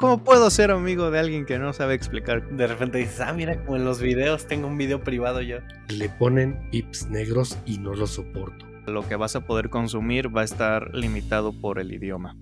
¿Cómo mm. puedo ser amigo de alguien que no sabe explicar? De repente dices, ah, mira, como en los videos, tengo un video privado yo. Le ponen pips negros y no lo soporto. Lo que vas a poder consumir va a estar limitado por el idioma.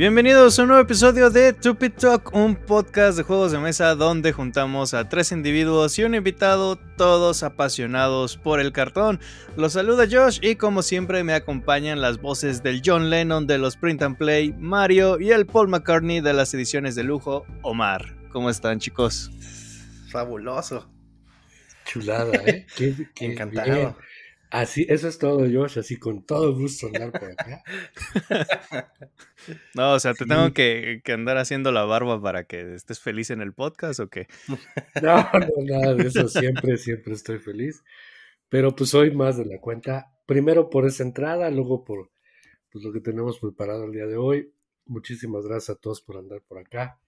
Bienvenidos a un nuevo episodio de Stupid Talk, un podcast de juegos de mesa donde juntamos a tres individuos y un invitado, todos apasionados por el cartón. Los saluda Josh y como siempre me acompañan las voces del John Lennon de los Print and Play, Mario y el Paul McCartney de las ediciones de lujo, Omar. ¿Cómo están chicos? Fabuloso. Chulada, ¿eh? qué, Encantado. Así, eso es todo, Josh, así con todo gusto andar por acá. No, o sea, te tengo que, andar haciendo la barba para que estés feliz en el podcast o qué. No, no, nada de eso, siempre, siempre estoy feliz. Pero pues hoy más de la cuenta, primero por esa entrada, luego por pues, lo que tenemos preparado el día de hoy. Muchísimas gracias a todos por andar por acá.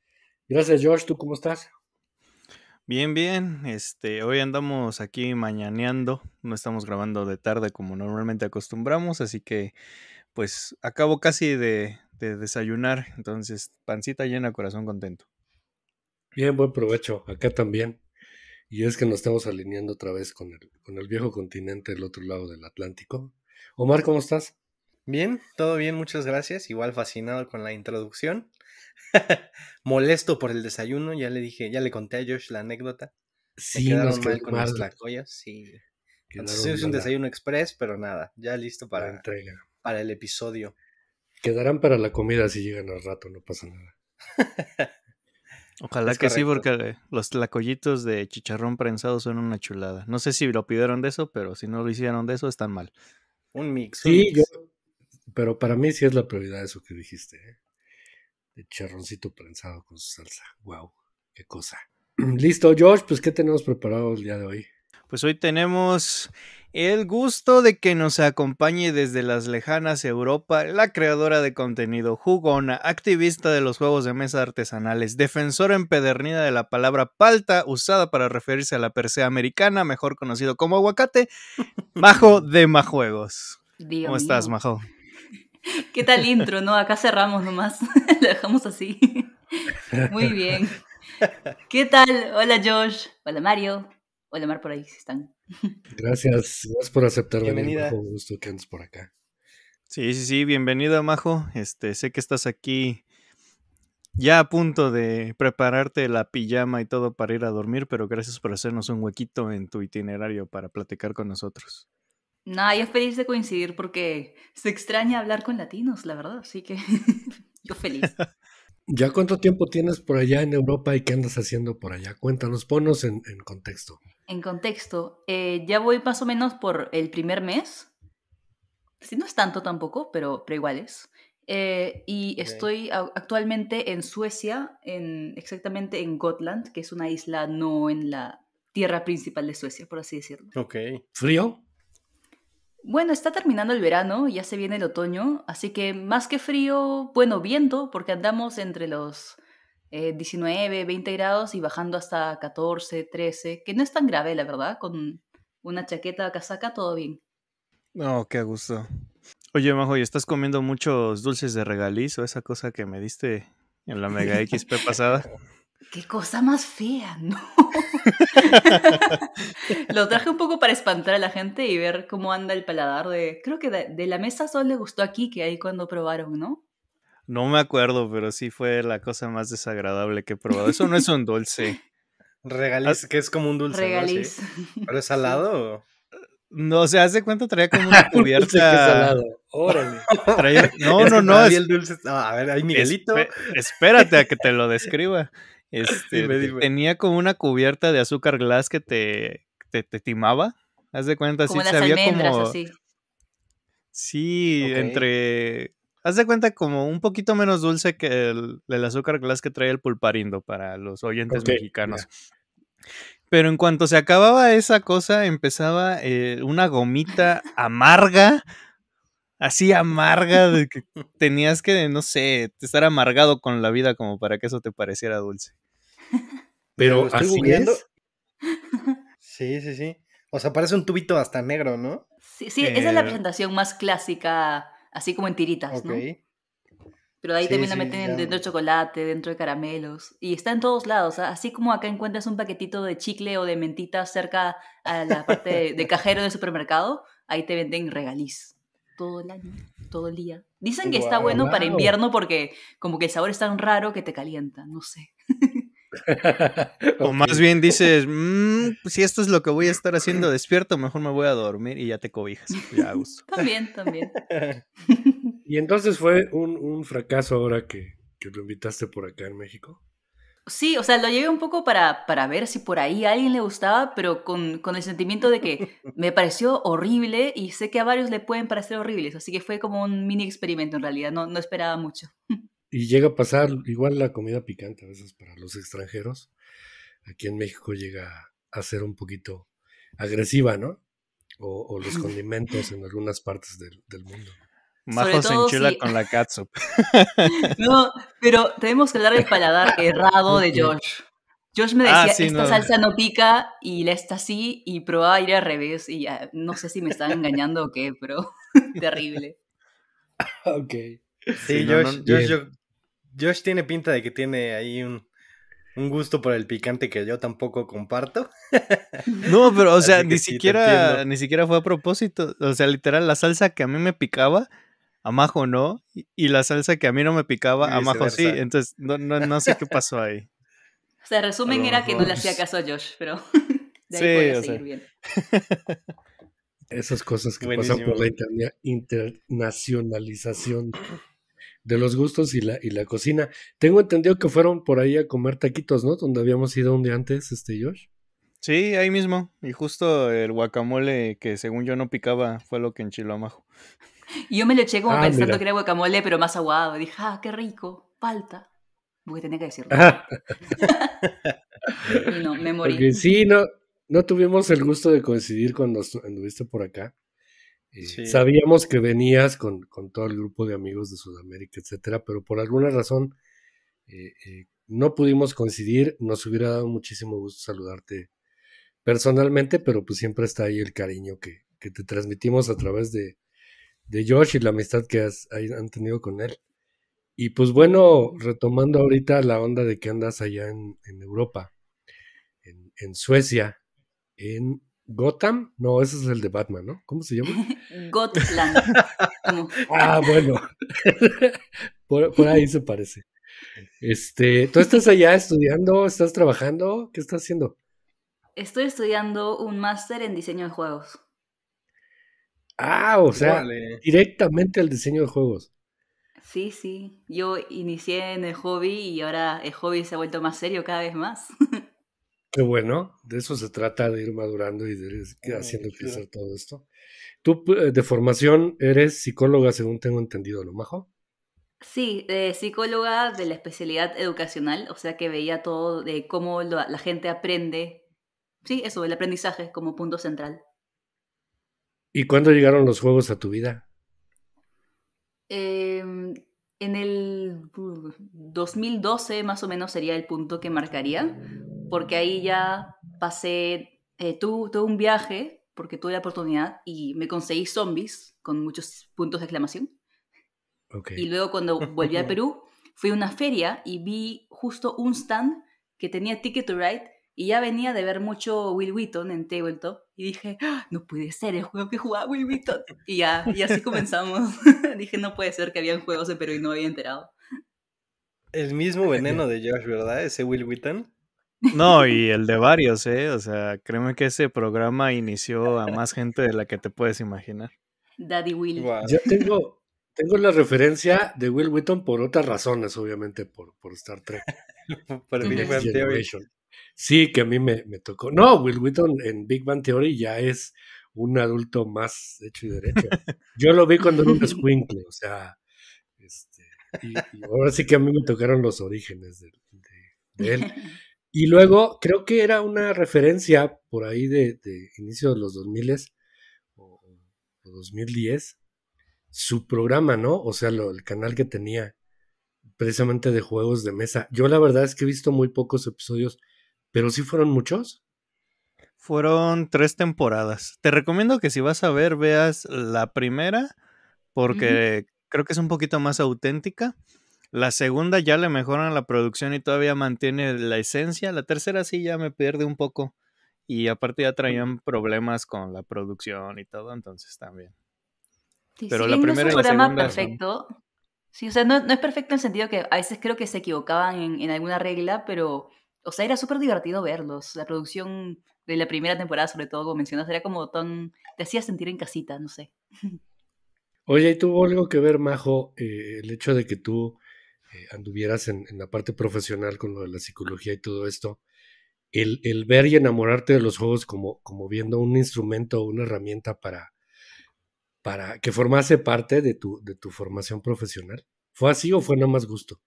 Gracias, Josh, ¿tú cómo estás? Bien, bien. Este, hoy andamos aquí mañaneando. No estamos grabando de tarde como normalmente acostumbramos, así que pues acabo casi de, desayunar. Entonces, pancita llena, corazón contento. Bien, buen provecho. Acá también. Y es que nos estamos alineando otra vez con el, con el viejo continente del otro lado del Atlántico. Omar, ¿cómo estás? Bien, todo bien, muchas gracias. Igual fascinado con la introducción. molesto por el desayuno, ya le dije, ya le conté a Josh la anécdota. Sí, nos mal con las sí. es un desayuno express, pero nada, ya listo para, para el episodio. Quedarán para la comida si llegan al rato, no pasa nada. Ojalá que sí, porque eh, los tlacoyitos de chicharrón prensado son una chulada. No sé si lo pidieron de eso, pero si no lo hicieron de eso, están mal. Un mix. sí, pero para mí sí es la prioridad eso que dijiste. ¿eh? El charroncito prensado con su salsa. Wow, qué cosa. Listo, Josh, pues ¿qué tenemos preparado el día de hoy? Pues hoy tenemos el gusto de que nos acompañe desde las lejanas Europa la creadora de contenido jugona, activista de los juegos de mesa artesanales, defensora empedernida de la palabra palta usada para referirse a la persea americana, mejor conocido como aguacate, Majo de Majuegos. ¿Cómo estás, Majo? ¿Qué tal intro? No, acá cerramos nomás. Lo dejamos así. Muy bien. ¿Qué tal? Hola Josh. Hola Mario. Hola Mar por ahí si están. Gracias, por aceptar Bienvenida. venir. gusto que andes por acá. Sí, sí, sí, bienvenida Majo. Este, sé que estás aquí ya a punto de prepararte la pijama y todo para ir a dormir, pero gracias por hacernos un huequito en tu itinerario para platicar con nosotros. Nada, yo feliz de coincidir porque se extraña hablar con latinos, la verdad, así que yo feliz. ¿Ya cuánto tiempo tienes por allá en Europa y qué andas haciendo por allá? Cuéntanos, ponos en, contexto. En contexto, eh, ya voy más o menos por el primer mes. si no es tanto tampoco, pero, pero igual es. Eh, y estoy actualmente en Suecia, en, exactamente en Gotland, que es una isla no en la tierra principal de Suecia, por así decirlo. Ok. ¿Frío? Bueno, está terminando el verano, ya se viene el otoño, así que más que frío, bueno, viento, porque andamos entre los eh, 19, 20 grados y bajando hasta 14, 13, que no es tan grave, la verdad, con una chaqueta, casaca, todo bien. No, oh, qué gusto. Oye, Majo, ¿y estás comiendo muchos dulces de regaliz o esa cosa que me diste en la Mega XP pasada? Qué cosa más fea, ¿no? Lo traje un poco para espantar a la gente y ver cómo anda el paladar de... Creo que de, la mesa solo le gustó aquí, que ahí cuando probaron, ¿no? No me acuerdo, pero sí fue la cosa más desagradable que he probado. Eso no es un dulce. Regaliz, ah, que es como un dulce. Regaliz. ¿no? ¿Pero es salado? Eh, no, o hace cuánto traía como una cubierta. que salado. Órale. Traía... No, no, no. Es... El dulce... Ah, a ver, hay Miguelito. espérate a que te lo describa. Este, tenía como una cubierta de azúcar glass que te, te, timaba. Haz de cuenta, si sabía como. Sí, entre. Haz de cuenta como un poquito menos dulce que el, azúcar glass que trae el pulparindo para los oyentes mexicanos. Pero en cuanto se acababa esa cosa, empezaba eh, una gomita amarga, así amarga, de que tenías que, no sé, estar amargado con la vida como para que eso te pareciera dulce. Pero estoy así Sí, sí, sí. O sea, parece un tubito hasta negro, ¿no? Sí, sí, esa es la eh, presentación más clásica, así como en tiritas, ¿no? Pero ahí también la meten dentro de chocolate, dentro de caramelos. Y está en todos lados. ¿ah? Así como acá encuentras un paquetito de chicle o de mentita cerca a la parte de, cajero del supermercado, ahí te venden regaliz. Todo el año, todo el día. Dicen que está bueno para invierno porque como que el sabor es tan raro que te calienta, no sé. O más bien dices, mm, pues, si esto es lo que voy a estar haciendo despierto, mejor me voy a dormir y ya te cobijas. Pues, también, también. y entonces fue un, fracaso ahora que, lo invitaste por acá en México. Sí, o sea, lo llevé un poco para, para ver si por ahí a alguien le gustaba, pero con, el sentimiento de que me pareció horrible y sé que a varios le pueden parecer horribles, así que fue como un mini experimento en realidad, no, no esperaba mucho y llega a pasar igual la comida picante a veces para los extranjeros. Aquí en México llega a ser un poquito agresiva, ¿no? O, los condimentos en algunas partes del, mundo. Majo se con la catsup. No, pero tenemos que hablar el paladar errado de Josh. Josh me ah, decía, esta salsa no pica, y la está así, y probaba ir al revés, y ya, ah, no sé si me están engañando o qué, pero terrible. ok. Sí, Josh, Josh yo Josh tiene pinta de que tiene ahí un, gusto por el picante que yo tampoco comparto. No, pero, o sea, ni siquiera, ni siquiera fue a propósito. O sea, literal, la salsa que a mí me picaba, a no, y la salsa que a mí no me picaba, amajo sí. Entonces, no, no, no, sé qué pasó ahí. O sea, resumen era que no le hacía caso a Josh, pero de ahí sí, seguir bien. Esas cosas que pasan por la internacionalización de los gustos y la, y la cocina. Tengo entendido que fueron por ahí a comer taquitos, ¿no? Donde habíamos ido un día antes, este Josh. Sí, ahí mismo. Y justo el guacamole que según yo no picaba fue lo que enchiló a Majo. Yo me lo eché como ah, pensando que era guacamole, pero más aguado. Dije, ah, qué rico, falta. Porque tenía que decirlo. no, me morí. sí, no, no tuvimos el gusto de coincidir cuando anduviste por acá. Sabíamos que venías con, todo el grupo de amigos de Sudamérica, etcétera, pero por alguna razón eh, eh, no pudimos coincidir. Nos hubiera dado muchísimo gusto saludarte personalmente, pero pues siempre está ahí el cariño que, te transmitimos a través de, de, Josh y la amistad que has, han tenido con él. Y pues bueno, retomando ahorita la onda de que andas allá en, Europa, en Suecia, en Gotham, no, ese es el de Batman, ¿no? ¿Cómo se llama? Gotland. ah, bueno. por, ahí se parece. Este, ¿tú estás allá estudiando? ¿Estás trabajando? ¿Qué estás haciendo? Estoy estudiando un máster en diseño de juegos. Ah, o sea, directamente al diseño de juegos. Sí, sí. Yo inicié en el hobby y ahora el hobby se ha vuelto más serio cada vez más. Qué bueno, de eso se trata, de ir madurando y de ir haciendo crecer todo esto. Tú eh, de formación eres psicóloga, según tengo entendido, ¿lo Majo? Sí, eh, psicóloga de la especialidad educacional, o sea que veía todo de cómo la gente aprende. Sí, eso, el aprendizaje como punto central. ¿Y cuándo llegaron los juegos a tu vida? Em, en el 2012 uh, más o menos sería el punto que marcaría, porque ahí ya pasé, eh, todo un viaje, porque tuve la oportunidad y me conseguí zombies con muchos puntos de exclamación. Y luego cuando volví a Perú, fui a una feria y vi justo un stand que tenía Ticket to Ride y ya venía de ver mucho Will Wheaton en Tabletop y dije, ah, no puede ser el juego que jugaba Will Wheaton. Y ya, y así comenzamos. dije, no puede ser que habían juegos de Perú y no me había enterado. El mismo veneno de Josh, ¿verdad? Ese Will Wheaton. No, y el de varios, ¿eh? O sea, créeme que ese programa inició a más gente de la que te puedes imaginar. Daddy Will. Yo tengo, la referencia de Will Wheaton por otras razones, obviamente, por, por Star Trek. por Big Bang Theory. Sí, que a mí me, tocó. No, Will Wheaton en Big Bang Theory ya es un adulto más hecho y derecho. Yo lo vi cuando era un o sea, este, y, ahora sí que a mí me tocaron los orígenes de él. Y luego creo que era una referencia por ahí de, inicio de los 2000 o, o 2010, su programa, ¿no? O sea, el canal que tenía precisamente de juegos de mesa. Yo la verdad es que he visto muy pocos episodios, pero sí fueron muchos. Fueron tres temporadas. Te recomiendo que si vas a ver, veas la primera, porque creo que es un poquito más auténtica. La segunda ya le mejoran la producción y todavía mantiene la esencia. La tercera sí ya me pierde un poco. Y aparte ya traían problemas con la producción y todo, entonces también. Pero la primera es y perfecto. Sí, o sea, no, es perfecto en el sentido que a veces creo que se equivocaban en, alguna regla, pero, o sea, era súper divertido verlos. La producción de la primera temporada, sobre todo, como mencionas, era como tan. te hacía sentir en casita, no sé. Oye, ¿y tuvo algo que ver, Majo, eh, el hecho de que tú eh, anduvieras en, la parte profesional con lo de la psicología y todo esto, el, ver y enamorarte de los juegos como, como viendo un instrumento o una herramienta para, para que formase parte de tu, de tu formación profesional? ¿Fue así o fue nada más gusto?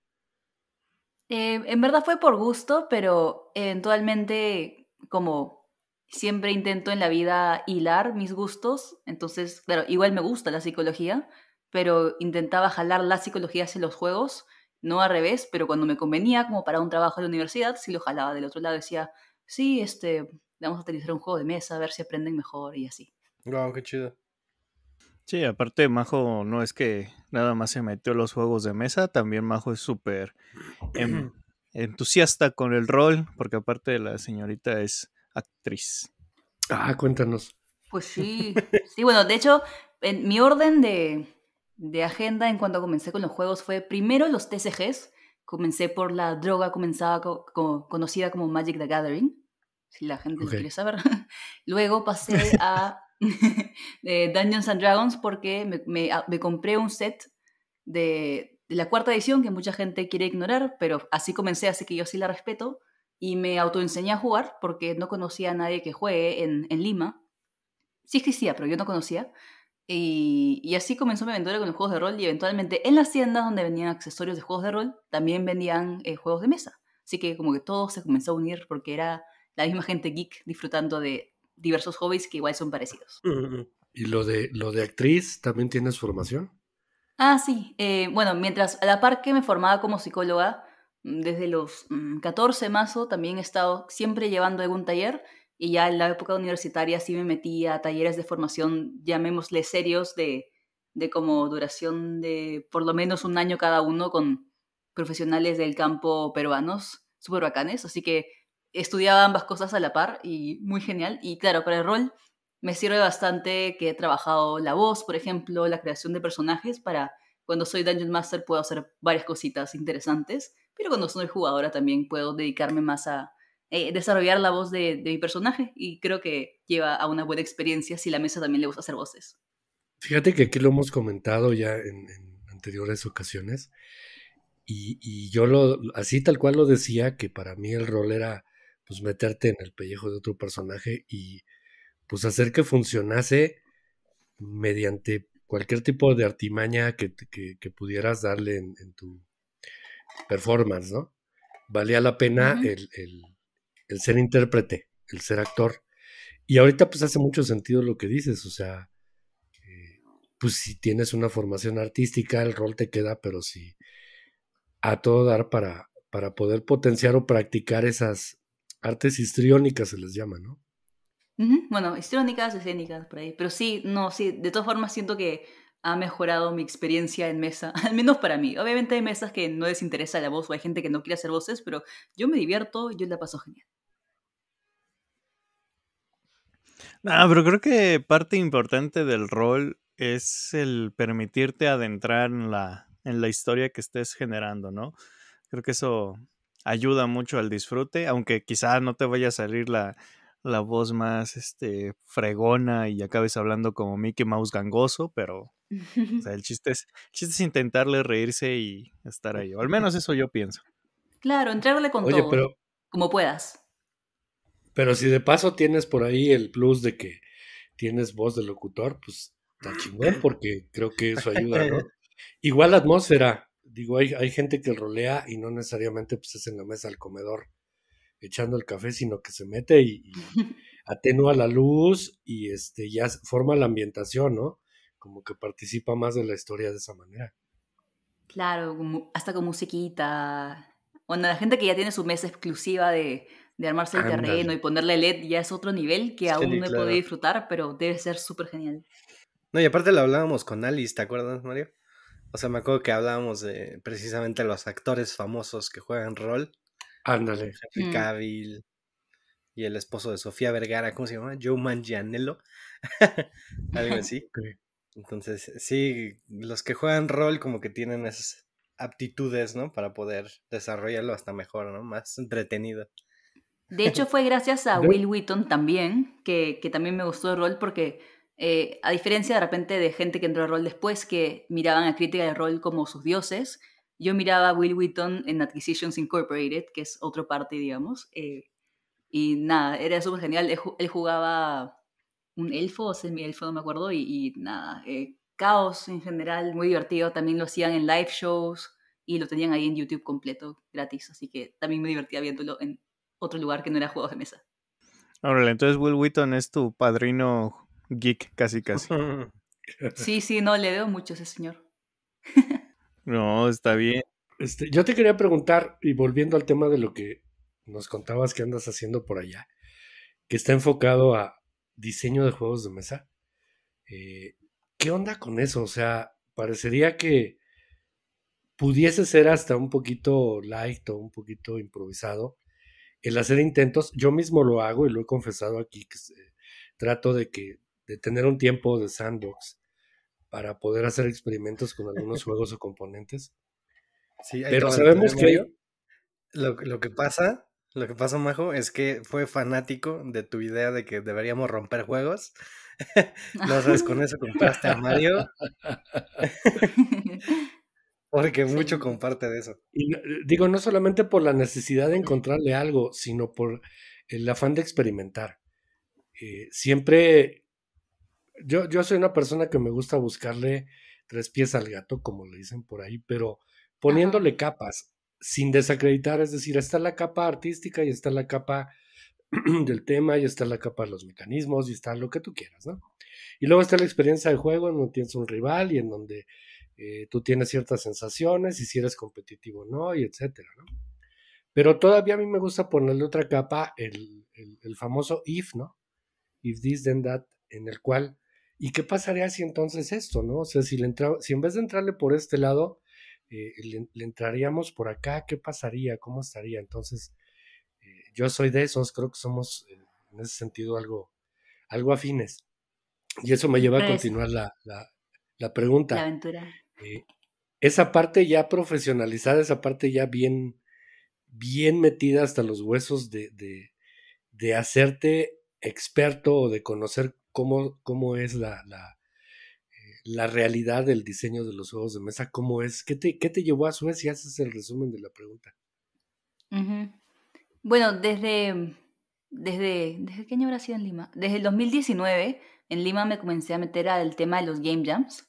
Eh, en verdad fue por gusto, pero eventualmente, como siempre intento en la vida hilar mis gustos, entonces, claro, igual me gusta la psicología, pero intentaba jalar la psicología hacia los juegos no al revés, pero cuando me convenía, como para un trabajo de la universidad, sí lo jalaba del otro lado, decía, sí, este, vamos a utilizar un juego de mesa, a ver si aprenden mejor y así. Wow, qué chido. Sí, aparte Majo no es que nada más se metió los juegos de mesa, también Majo es súper em, entusiasta con el rol, porque aparte la señorita es actriz. Ah, cuéntanos. Pues sí, sí, bueno, de hecho, en mi orden de, de agenda en cuanto comencé con los juegos fue primero los TCGs. Comencé por la droga comenzaba conocida como Magic the Gathering, si la gente quiere saber. Luego pasé a eh, Dungeons and Dragons porque ah, me, compré un set de, de, la cuarta edición que mucha gente quiere ignorar, pero así comencé, así que yo sí la respeto. Y me autoenseñé a jugar porque no conocía a nadie que juegue en, en Lima. Sí existía, pero yo no conocía. Y, así comenzó mi aventura con los juegos de rol y eventualmente en las tiendas donde vendían accesorios de juegos de rol también vendían eh, juegos de mesa. Así que como que todo se comenzó a unir porque era la misma gente geek disfrutando de diversos hobbies que igual son parecidos. ¿Y lo de, lo de actriz también tienes formación? Ah, sí. Eh, bueno, mientras a la par que me formaba como psicóloga, mm, desde los 14 de marzo también he estado siempre llevando algún taller y ya en la época universitaria sí me metí a talleres de formación, llamémosle serios, de, como duración de por lo menos un año cada uno con profesionales del campo peruanos, súper bacanes. Así que estudiaba ambas cosas a la par y muy genial. Y claro, para el rol me sirve bastante que he trabajado la voz, por ejemplo, la creación de personajes para cuando soy Dungeon Master puedo hacer varias cositas interesantes, pero cuando soy jugadora también puedo dedicarme más a eh, desarrollar la voz de, mi personaje y creo que lleva a una buena experiencia si la mesa también le gusta hacer voces. Fíjate que aquí lo hemos comentado ya en, anteriores ocasiones y, yo lo así tal cual lo decía que para mí el rol era pues meterte en el pellejo de otro personaje y pues hacer que funcionase mediante cualquier tipo de artimaña que, pudieras darle en, tu performance, ¿no? Valía la pena el el ser intérprete, el ser actor. Y ahorita pues hace mucho sentido lo que dices, o sea, eh, pues si tienes una formación artística, el rol te queda, pero si a todo dar para, para poder potenciar o practicar esas artes histriónicas se les llama, ¿no? Bueno, histriónicas, escénicas, por ahí. Pero sí, no, sí, de todas formas siento que ha mejorado mi experiencia en mesa, al menos para mí. Obviamente hay mesas que no les interesa la voz o hay gente que no quiere hacer voces, pero yo me divierto, yo la paso genial. Ah, pero creo que parte importante del rol es el permitirte adentrar en la, en la historia que estés generando, ¿no? Creo que eso ayuda mucho al disfrute, aunque quizá no te vaya a salir la, la voz más este, fregona y acabes hablando como Mickey Mouse gangoso, pero el, chiste es, chiste es intentarle reírse y estar ahí. O al menos eso yo pienso. Claro, entrarle con todo, pero... como puedas. Pero si de paso tienes por ahí el plus de que tienes voz de locutor, pues está chingón, porque creo que eso ayuda, ¿no? Igual la atmósfera, digo, hay, hay gente que rolea y no necesariamente pues, es en la mesa al comedor echando el café, sino que se mete y, atenúa la luz y este ya forma la ambientación, ¿no? Como que participa más de la historia de esa manera. Claro, hasta con musiquita. Bueno, la gente que ya tiene su mesa exclusiva de, de armarse el terreno y ponerle LED ya es otro nivel que aún no he podido disfrutar, pero debe ser súper genial. No, y aparte lo hablábamos con Alice, ¿te acuerdas, Mario? O sea, me acuerdo que hablábamos de precisamente los actores famosos que juegan rol. Ándale. Mm. Cavill y el esposo de Sofía Vergara, ¿cómo se llama? Joe Manganiello. Algo así. Entonces, sí, los que juegan rol como que tienen esas aptitudes, ¿no? Para poder desarrollarlo hasta mejor, ¿no? Más entretenido. De hecho, fue gracias a Will Wheaton también, que, también me gustó el rol, porque eh, a diferencia de repente de gente que entró al rol después, que miraban a crítica de rol como sus dioses, yo miraba a Will Wheaton en Adquisitions Incorporated, que es otra parte, digamos. Eh, y nada, era súper genial. Él, jugaba un elfo, o semi-elfo, no me acuerdo, y, nada, eh, caos en general, muy divertido. También lo hacían en live shows y lo tenían ahí en YouTube completo, gratis. Así que también me divertía viéndolo en otro lugar que no era juegos de mesa. Órale, entonces Will Wheaton es tu padrino geek, casi casi. sí, sí, no, le debo mucho a ese señor. no, está bien. Este, yo te quería preguntar, y volviendo al tema de lo que nos contabas que andas haciendo por allá, que está enfocado a diseño de juegos de mesa. Eh, ¿Qué onda con eso? O sea, parecería que pudiese ser hasta un poquito light o un poquito improvisado, el hacer intentos, yo mismo lo hago y lo he confesado aquí, que trato de que de tener un tiempo de sandbox para poder hacer experimentos con algunos juegos o componentes. Sí, pero sabemos que lo, lo, que pasa, lo que pasa, Majo, es que fue fanático de tu idea de que deberíamos romper juegos. no sabes, con eso compraste a Mario. Porque mucho comparte de eso. digo, no solamente por la necesidad de encontrarle algo, sino por el afán de experimentar. Eh, siempre, yo, yo soy una persona que me gusta buscarle tres pies al gato, como le dicen por ahí, pero poniéndole capas, sin desacreditar, es decir, está la capa artística y está la capa del tema y está la capa de los mecanismos y está lo que tú quieras, ¿no? Y luego está la experiencia de juego en donde tienes un rival y en donde eh, tú tienes ciertas sensaciones y si eres competitivo o no, y etcétera, ¿no? Pero todavía a mí me gusta ponerle otra capa, el, famoso if, ¿no? If this, then that, en el cual, ¿y qué pasaría si entonces esto, no? O sea, si, le entra, si en vez de entrarle por este lado, eh, le, entraríamos por acá, ¿qué pasaría? ¿Cómo estaría? Entonces, eh, yo soy de esos, creo que somos en ese sentido algo, algo afines. Y eso me lleva a pues continuar la, la pregunta. La aventura. Eh, esa parte ya profesionalizada, esa parte ya bien, bien metida hasta los huesos de, de, hacerte experto o de conocer cómo, cómo es la, eh, la, realidad del diseño de los juegos de mesa, cómo es, qué te, llevó a Suecia, ese es el resumen de la pregunta. Bueno, desde, desde, ¿desde qué año habrá sido en Lima? Desde el 2019 en Lima me comencé a meter al tema de los game jams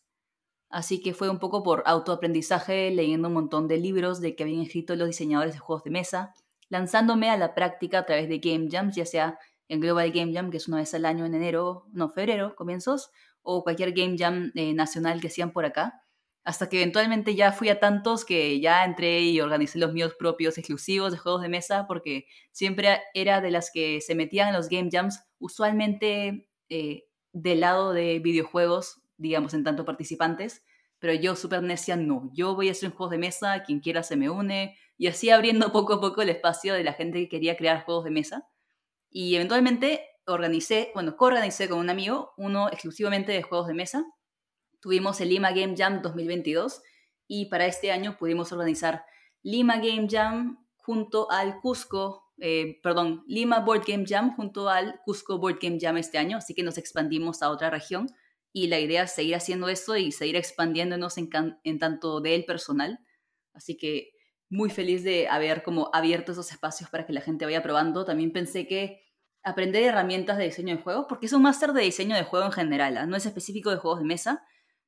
Así que fue un poco por autoaprendizaje, leyendo un montón de libros de que habían escrito los diseñadores de juegos de mesa, lanzándome a la práctica a través de Game Jams, ya sea en Global Game Jam, que es una vez al año en enero, no, febrero, comienzos, o cualquier Game Jam eh, nacional que hacían por acá, hasta que eventualmente ya fui a tantos que ya entré y organicé los míos propios exclusivos de juegos de mesa, porque siempre era de las que se metían en los Game Jams, usualmente eh, del lado de videojuegos digamos, en tanto participantes, pero yo súper necia no, yo voy a hacer un juego de mesa, quien quiera se me une, y así abriendo poco a poco el espacio de la gente que quería crear juegos de mesa. Y eventualmente organicé, bueno, coorganicé con un amigo uno exclusivamente de juegos de mesa. Tuvimos el Lima Game Jam 2022 y para este año pudimos organizar Lima Game Jam junto al Cusco, eh, perdón, Lima Board Game Jam junto al Cusco Board Game Jam este año, así que nos expandimos a otra región y la idea es seguir haciendo eso y seguir expandiéndonos en, tanto tanto él personal. Así que muy feliz de haber como abierto esos espacios para que la gente vaya probando. También pensé que aprender herramientas de diseño de juegos, porque es un máster de diseño de juego en general, ¿ah? no es específico de juegos de mesa,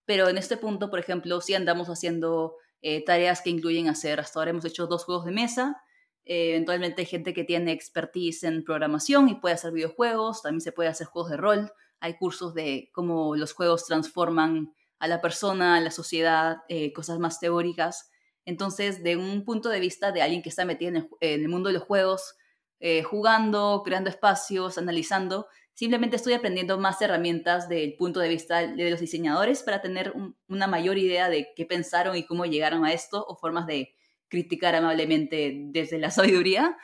pero en este punto, por ejemplo, sí andamos haciendo eh, tareas que incluyen hacer, hasta ahora hemos hecho dos juegos de mesa, eh, eventualmente hay gente que tiene expertise en programación y puede hacer videojuegos, también se puede hacer juegos de rol, hay cursos de cómo los juegos transforman a la persona, a la sociedad, eh, cosas más teóricas. Entonces, de un punto de vista de alguien que está metido en el, mundo de los juegos, eh, jugando, creando espacios, analizando, simplemente estoy aprendiendo más herramientas del punto de vista de los diseñadores para tener una mayor idea de qué pensaron y cómo llegaron a esto o formas de criticar amablemente desde la sabiduría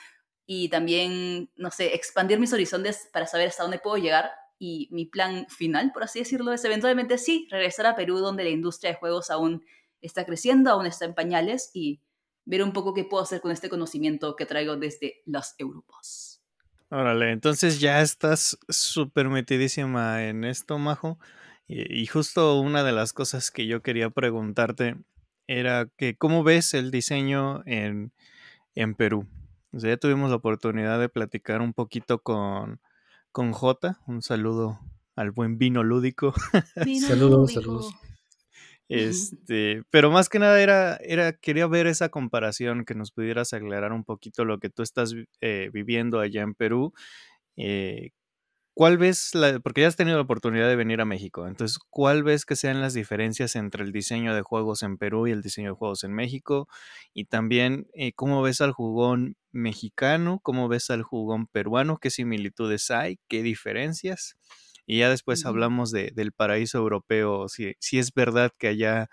y también, no sé, expandir mis horizontes para saber hasta dónde puedo llegar y mi plan final, por así decirlo, es eventualmente sí, regresar a Perú donde la industria de juegos aún está creciendo, aún está en pañales y ver un poco qué puedo hacer con este conocimiento que traigo desde los Europas. Órale, entonces ya estás súper metidísima en esto, Majo. Y, justo una de las cosas que yo quería preguntarte era que cómo ves el diseño en, en Perú. ya tuvimos la oportunidad de platicar un poquito con, con Jota, Un saludo al buen vino lúdico. saludos, saludos. Este, pero más que nada era, era, quería ver esa comparación, que nos pudieras aclarar un poquito lo que tú estás eh, viviendo allá en Perú, eh, ¿Cuál ves, porque ya has tenido la oportunidad de venir a México, entonces, ¿cuál ves que sean las diferencias entre el diseño de juegos en Perú y el diseño de juegos en México? Y también, eh, ¿cómo ves al jugón mexicano? ¿Cómo ves al jugón peruano? ¿Qué similitudes hay? ¿Qué diferencias? Y ya después hablamos del paraíso europeo, si, es verdad que allá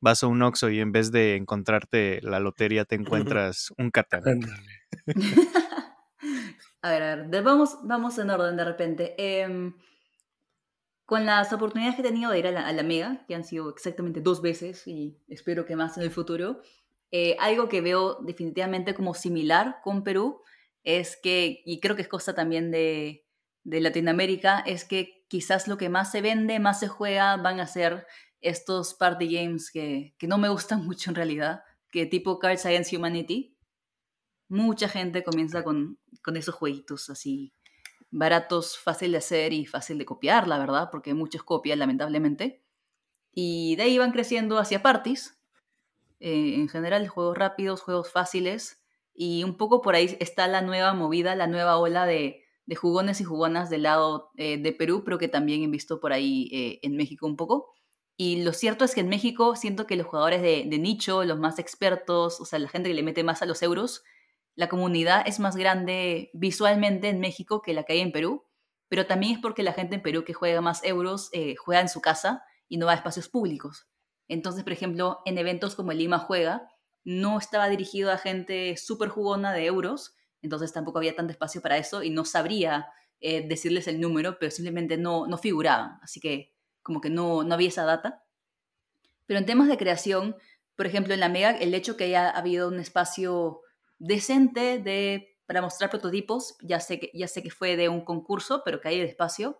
vas a un Oxo y en vez de encontrarte la lotería te encuentras un Catán. A ver, a ver, vamos, vamos en orden de repente. Em, con las oportunidades que he tenido de ir a la, Mega, que han sido exactamente dos veces y espero que más en el futuro, eh, algo que veo definitivamente como similar con Perú es que, y creo que es cosa también de, de Latinoamérica, es que quizás lo que más se vende, más se juega, van a ser estos party games que, que no me gustan mucho en realidad, que tipo Cards Science Humanity, mucha gente comienza con, esos jueguitos así baratos, fácil de hacer y fácil de copiar, la verdad, porque muchos copian, lamentablemente. Y de ahí van creciendo hacia parties. Eh, en general, juegos rápidos, juegos fáciles. Y un poco por ahí está la nueva movida, la nueva ola de, jugones y jugonas del lado eh, de Perú, pero que también he visto por ahí eh, en México un poco. Y lo cierto es que en México siento que los jugadores de nicho, los más expertos, o sea, la gente que le mete más a los euros, la comunidad es más grande visualmente en México que la que hay en Perú, pero también es porque la gente en Perú que juega más euros eh, juega en su casa y no va a espacios públicos. Entonces, por ejemplo, en eventos como el Lima Juega, no estaba dirigido a gente súper jugona de euros, entonces tampoco había tanto espacio para eso y no sabría eh, decirles el número, pero simplemente no, no figuraba, así que como que no, no había esa data. Pero en temas de creación, por ejemplo, en la Mega, el hecho que haya habido un espacio decente de, para mostrar prototipos, ya sé, que, ya sé que fue de un concurso, pero que hay espacio.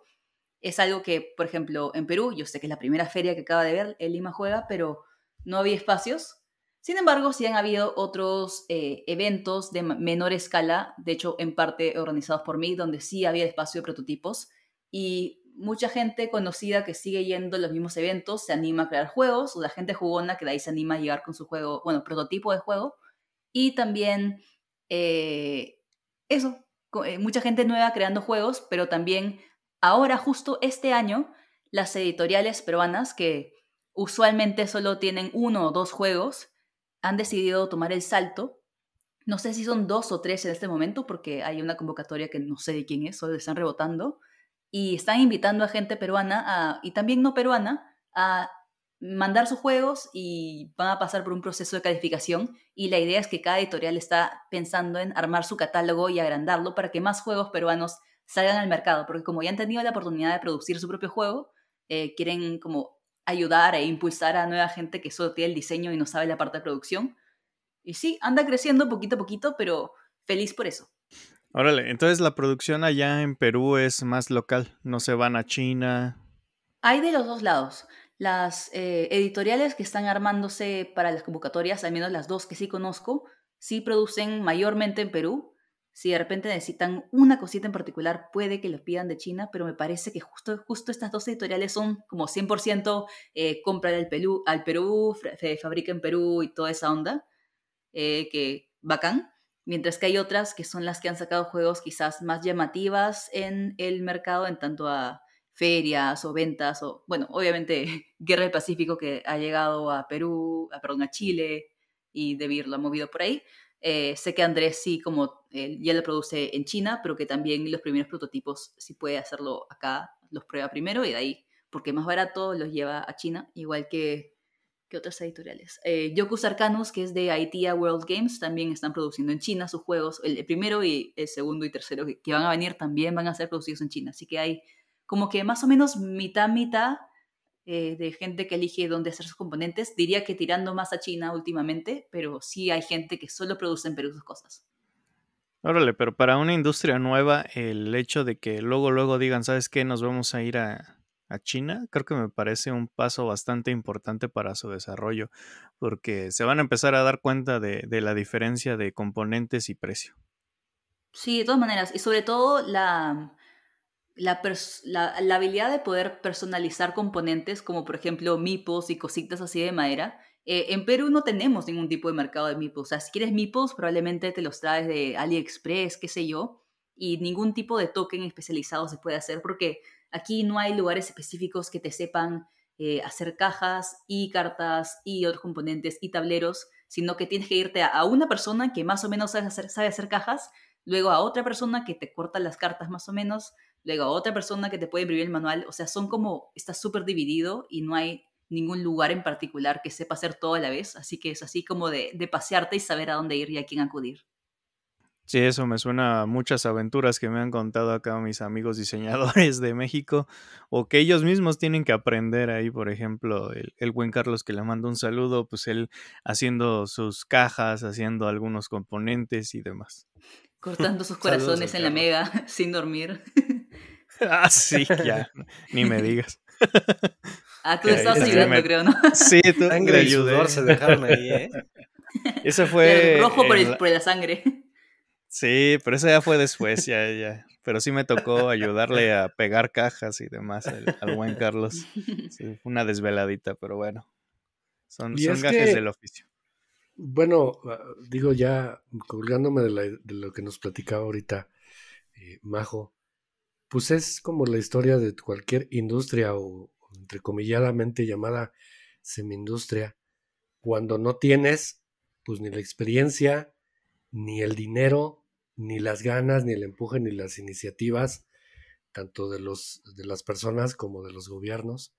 Es algo que, por ejemplo, en Perú, yo sé que es la primera feria que acaba de ver, el Lima Juega, pero no había espacios. Sin embargo, sí han habido otros eh, eventos de menor escala, de hecho, en parte organizados por mí, donde sí había espacio de prototipos. Y mucha gente conocida que sigue yendo a los mismos eventos se anima a crear juegos, o la gente jugona que de ahí se anima a llegar con su juego, bueno, prototipo de juego. Y también eh, eso, eh, mucha gente nueva creando juegos, pero también ahora, justo este año, las editoriales peruanas que usualmente solo tienen uno o dos juegos, han decidido tomar el salto. No sé si son dos o tres en este momento, porque hay una convocatoria que no sé de quién es, solo están rebotando. Y están invitando a gente peruana y también no peruana a mandar sus juegos y van a pasar por un proceso de calificación y la idea es que cada editorial está pensando en armar su catálogo y agrandarlo para que más juegos peruanos salgan al mercado, porque como ya han tenido la oportunidad de producir su propio juego, eh, quieren como ayudar e impulsar a nueva gente que solo tiene el diseño y no sabe la parte de producción. Y sí, anda creciendo poquito a poquito, pero feliz por eso. Órale, entonces la producción allá en Perú es más local, no se van a China. Hay de los dos lados las eh, editoriales que están armándose para las convocatorias, al menos las dos que sí conozco, sí producen mayormente en Perú. Si de repente necesitan una cosita en particular, puede que lo pidan de China, pero me parece que justo, justo estas dos editoriales son como 100% eh, compra del Perú, al Perú, fabrica en Perú y toda esa onda, eh, que bacán. Mientras que hay otras que son las que han sacado juegos quizás más llamativas en el mercado en tanto a ferias o ventas o, bueno, obviamente Guerra del Pacífico que ha llegado a Perú, ah, perdón, a Chile y Debir lo ha movido por ahí. Eh, sé que Andrés sí, como eh, ya lo produce en China, pero que también los primeros prototipos sí puede hacerlo acá, los prueba primero y de ahí, porque más barato los lleva a China, igual que, que otras editoriales. Eh, Yoku Arcanus, que es de Aitia World Games, también están produciendo en China sus juegos. El, primero y el segundo y tercero que, van a venir también van a ser producidos en China, así que hay como que más o menos mitad, mitad eh, de gente que elige dónde hacer sus componentes. Diría que tirando más a China últimamente, pero sí hay gente que solo produce en Perú sus cosas. Órale, pero para una industria nueva, el hecho de que luego, luego digan, ¿sabes qué? Nos vamos a ir a, China, creo que me parece un paso bastante importante para su desarrollo, porque se van a empezar a dar cuenta de, de la diferencia de componentes y precio. Sí, de todas maneras, y sobre todo la, la, la, habilidad de poder personalizar componentes como por ejemplo mipos y cositas así de madera. Eh, en Perú no tenemos ningún tipo de mercado de mipos. O sea, si quieres mipos probablemente te los traes de AliExpress, qué sé yo, y ningún tipo de token especializado se puede hacer porque aquí no hay lugares específicos que te sepan eh, hacer cajas y cartas y otros componentes y tableros, sino que tienes que irte a, una persona que más o menos sabe hacer cajas, luego a otra persona que te corta las cartas más o menos, luego otra persona que te puede imprimir el manual, o sea, son como, está súper dividido y no hay ningún lugar en particular que sepa hacer todo a la vez, así que es así como de, pasearte y saber a dónde ir y a quién acudir. Sí, eso me suena a muchas aventuras que me han contado acá mis amigos diseñadores de México o que ellos mismos tienen que aprender ahí, por ejemplo, el, buen Carlos que le manda un saludo, pues él haciendo sus cajas, haciendo algunos componentes y demás. Cortando sus corazones en la mega sin dormir ah, sí, ya. Ni me digas. Ah, tú estás ayudando creo, ¿no? Sí, tú. Sangre y se dejaron ahí, ¿eh? Eso fue. rojo por, la sangre. Sí, pero eso ya fue después, ya, ya. Pero sí me tocó ayudarle a pegar cajas y demás al, buen Carlos. una desveladita, pero bueno. Son, son gajes del oficio. Bueno, ah, digo ya, colgándome de, lo que nos platicaba ahorita eh, Majo, pues es como la historia de cualquier industria o, entre entrecomilladamente llamada semi-industria, Cuando no tienes, pues ni la experiencia, ni el dinero, ni las ganas, ni el empuje, ni las iniciativas, tanto de, las personas como de los gobiernos,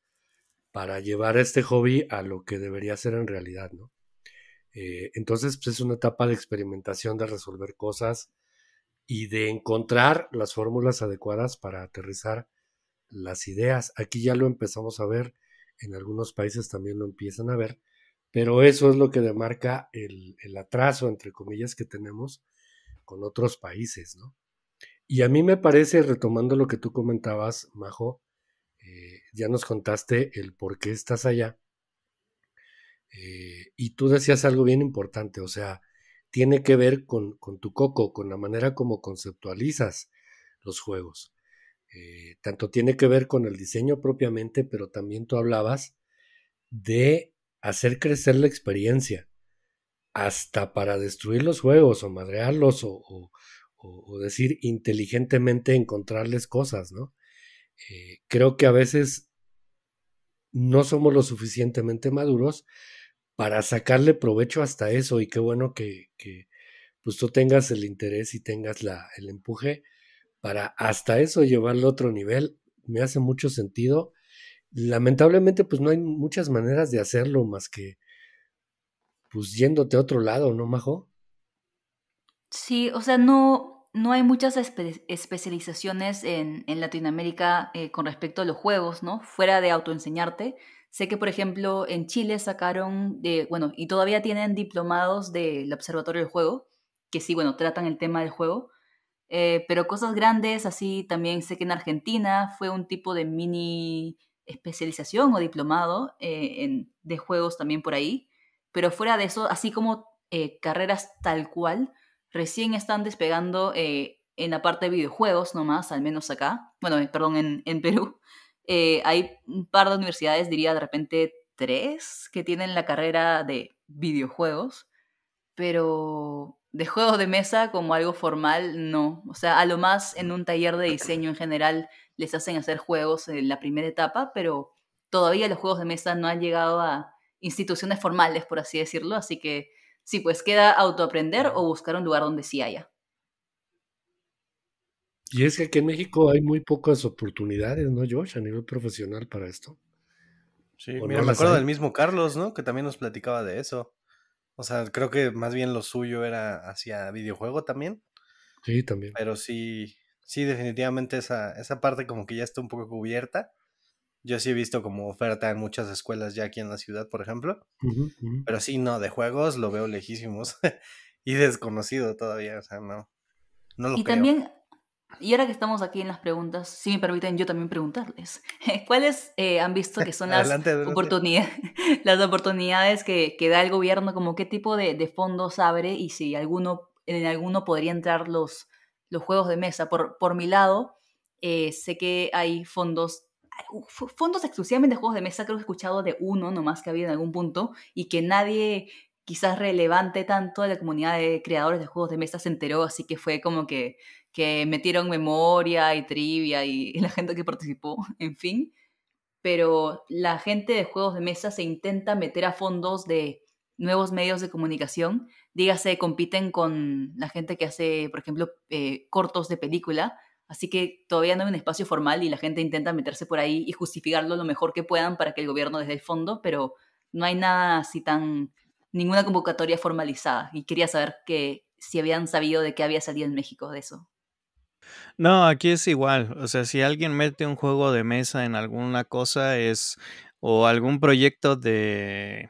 para llevar este hobby a lo que debería ser en realidad, ¿no? Eh, entonces, pues, es una etapa de experimentación, de resolver cosas, y de encontrar las fórmulas adecuadas para aterrizar las ideas. Aquí ya lo empezamos a ver, en algunos países también lo empiezan a ver, pero eso es lo que demarca el, el atraso, entre comillas, que tenemos con otros países, ¿no? Y a mí me parece, retomando lo que tú comentabas, Majo, eh, ya nos contaste el por qué estás allá. Eh, y tú decías algo bien importante, o sea, tiene que ver con, tu coco, con la manera como conceptualizas los juegos. Eh, tanto tiene que ver con el diseño propiamente, pero también tú hablabas de hacer crecer la experiencia, hasta para destruir los juegos o madrearlos o, decir inteligentemente encontrarles cosas, ¿no? Eh, creo que a veces no somos lo suficientemente maduros para sacarle provecho hasta eso y qué bueno que, pues tú tengas el interés y tengas la, el empuje para hasta eso llevarlo a otro nivel. Me hace mucho sentido. Lamentablemente, pues no hay muchas maneras de hacerlo más que pues yéndote a otro lado, ¿no, Majo? Sí, o sea, no, no hay muchas especializaciones en, en Latinoamérica eh, con respecto a los juegos, ¿no? Fuera de autoenseñarte, Sé que, por ejemplo, en Chile sacaron, de, bueno, y todavía tienen diplomados del Observatorio del Juego, que sí, bueno, tratan el tema del juego, eh, pero cosas grandes, así también sé que en Argentina fue un tipo de mini especialización o diplomado eh, en, de juegos también por ahí, pero fuera de eso, así como eh, carreras tal cual, recién están despegando en la parte de videojuegos nomás, al menos acá, bueno, perdón, en, en Perú. Eh, hay un par de universidades, diría de repente tres, que tienen la carrera de videojuegos, pero de juegos de mesa como algo formal, no. O sea, a lo más en un taller de diseño en general les hacen hacer juegos en la primera etapa, pero todavía los juegos de mesa no han llegado a instituciones formales, por así decirlo, así que sí, pues queda autoaprender o buscar un lugar donde sí haya. Y es que aquí en México hay muy pocas oportunidades, ¿no, Josh? A nivel profesional para esto. Sí, me acuerdo del mismo Carlos, ¿no? Que también nos platicaba de eso. O sea, creo que más bien lo suyo era hacia videojuego también. Sí, también. Pero sí, sí, definitivamente esa, esa parte como que ya está un poco cubierta. Yo sí he visto como oferta en muchas escuelas ya aquí en la ciudad, por ejemplo. Pero sí, no, de juegos lo veo lejísimos y desconocido todavía, o sea, no. No lo y también y ahora que estamos aquí en las preguntas, si me permiten yo también preguntarles, ¿cuáles eh, han visto que son las, las oportunidades que, da el gobierno? Como qué tipo de, fondos abre y si alguno, en alguno podría entrar los, los juegos de mesa. Por, por mi lado, eh, sé que hay fondos, uh, fondos exclusivamente de juegos de mesa, creo que he escuchado de uno nomás que había en algún punto y que nadie quizás relevante tanto de la comunidad de creadores de juegos de mesa se enteró, así que fue como que que metieron memoria y trivia y la gente que participó, en fin. Pero la gente de juegos de mesa se intenta meter a fondos de nuevos medios de comunicación. Dígase, compiten con la gente que hace, por ejemplo, eh, cortos de película. Así que todavía no hay un espacio formal y la gente intenta meterse por ahí y justificarlo lo mejor que puedan para que el gobierno les el fondo, pero no hay nada así tan, ninguna convocatoria formalizada. Y quería saber que si habían sabido de qué había salido en México de eso. No, aquí es igual. O sea, si alguien mete un juego de mesa en alguna cosa es o algún proyecto de,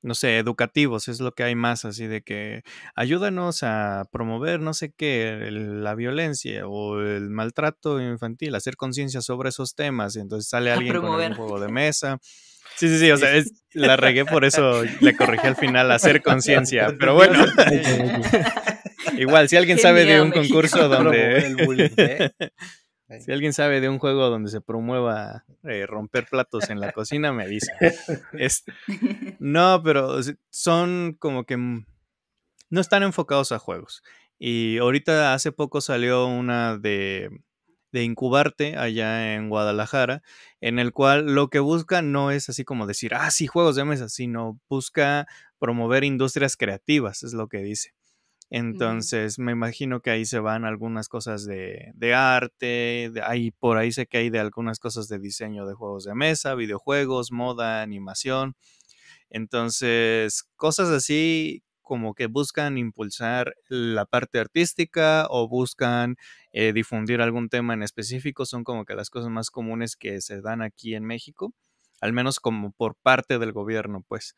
no sé, educativos, es lo que hay más, así de que ayúdanos a promover, no sé qué, la violencia o el maltrato infantil, hacer conciencia sobre esos temas. Y entonces sale alguien con un juego de mesa. Sí, sí, sí, o sea, la regué, por eso le corregí al final, hacer conciencia, pero bueno. Igual, si alguien sabe de un concurso donde... ¿eh? Si alguien sabe de un juego donde se promueva eh, romper platos en la cocina, me dice no, pero son como que mm, no están enfocados a juegos. Y ahorita hace poco salió una de, de Incubarte allá en Guadalajara, en el cual lo que busca no es así como decir, ah, sí, juegos de mesa, sino busca promover industrias creativas, es lo que dice. Entonces, me imagino que ahí se van algunas cosas de, arte, ahí, por ahí sé que hay de algunas cosas de diseño de juegos de mesa, videojuegos, moda, animación. Entonces, cosas así como que buscan impulsar la parte artística o buscan eh, difundir algún tema en específico, son como que las cosas más comunes que se dan aquí en México, al menos como por parte del gobierno, pues.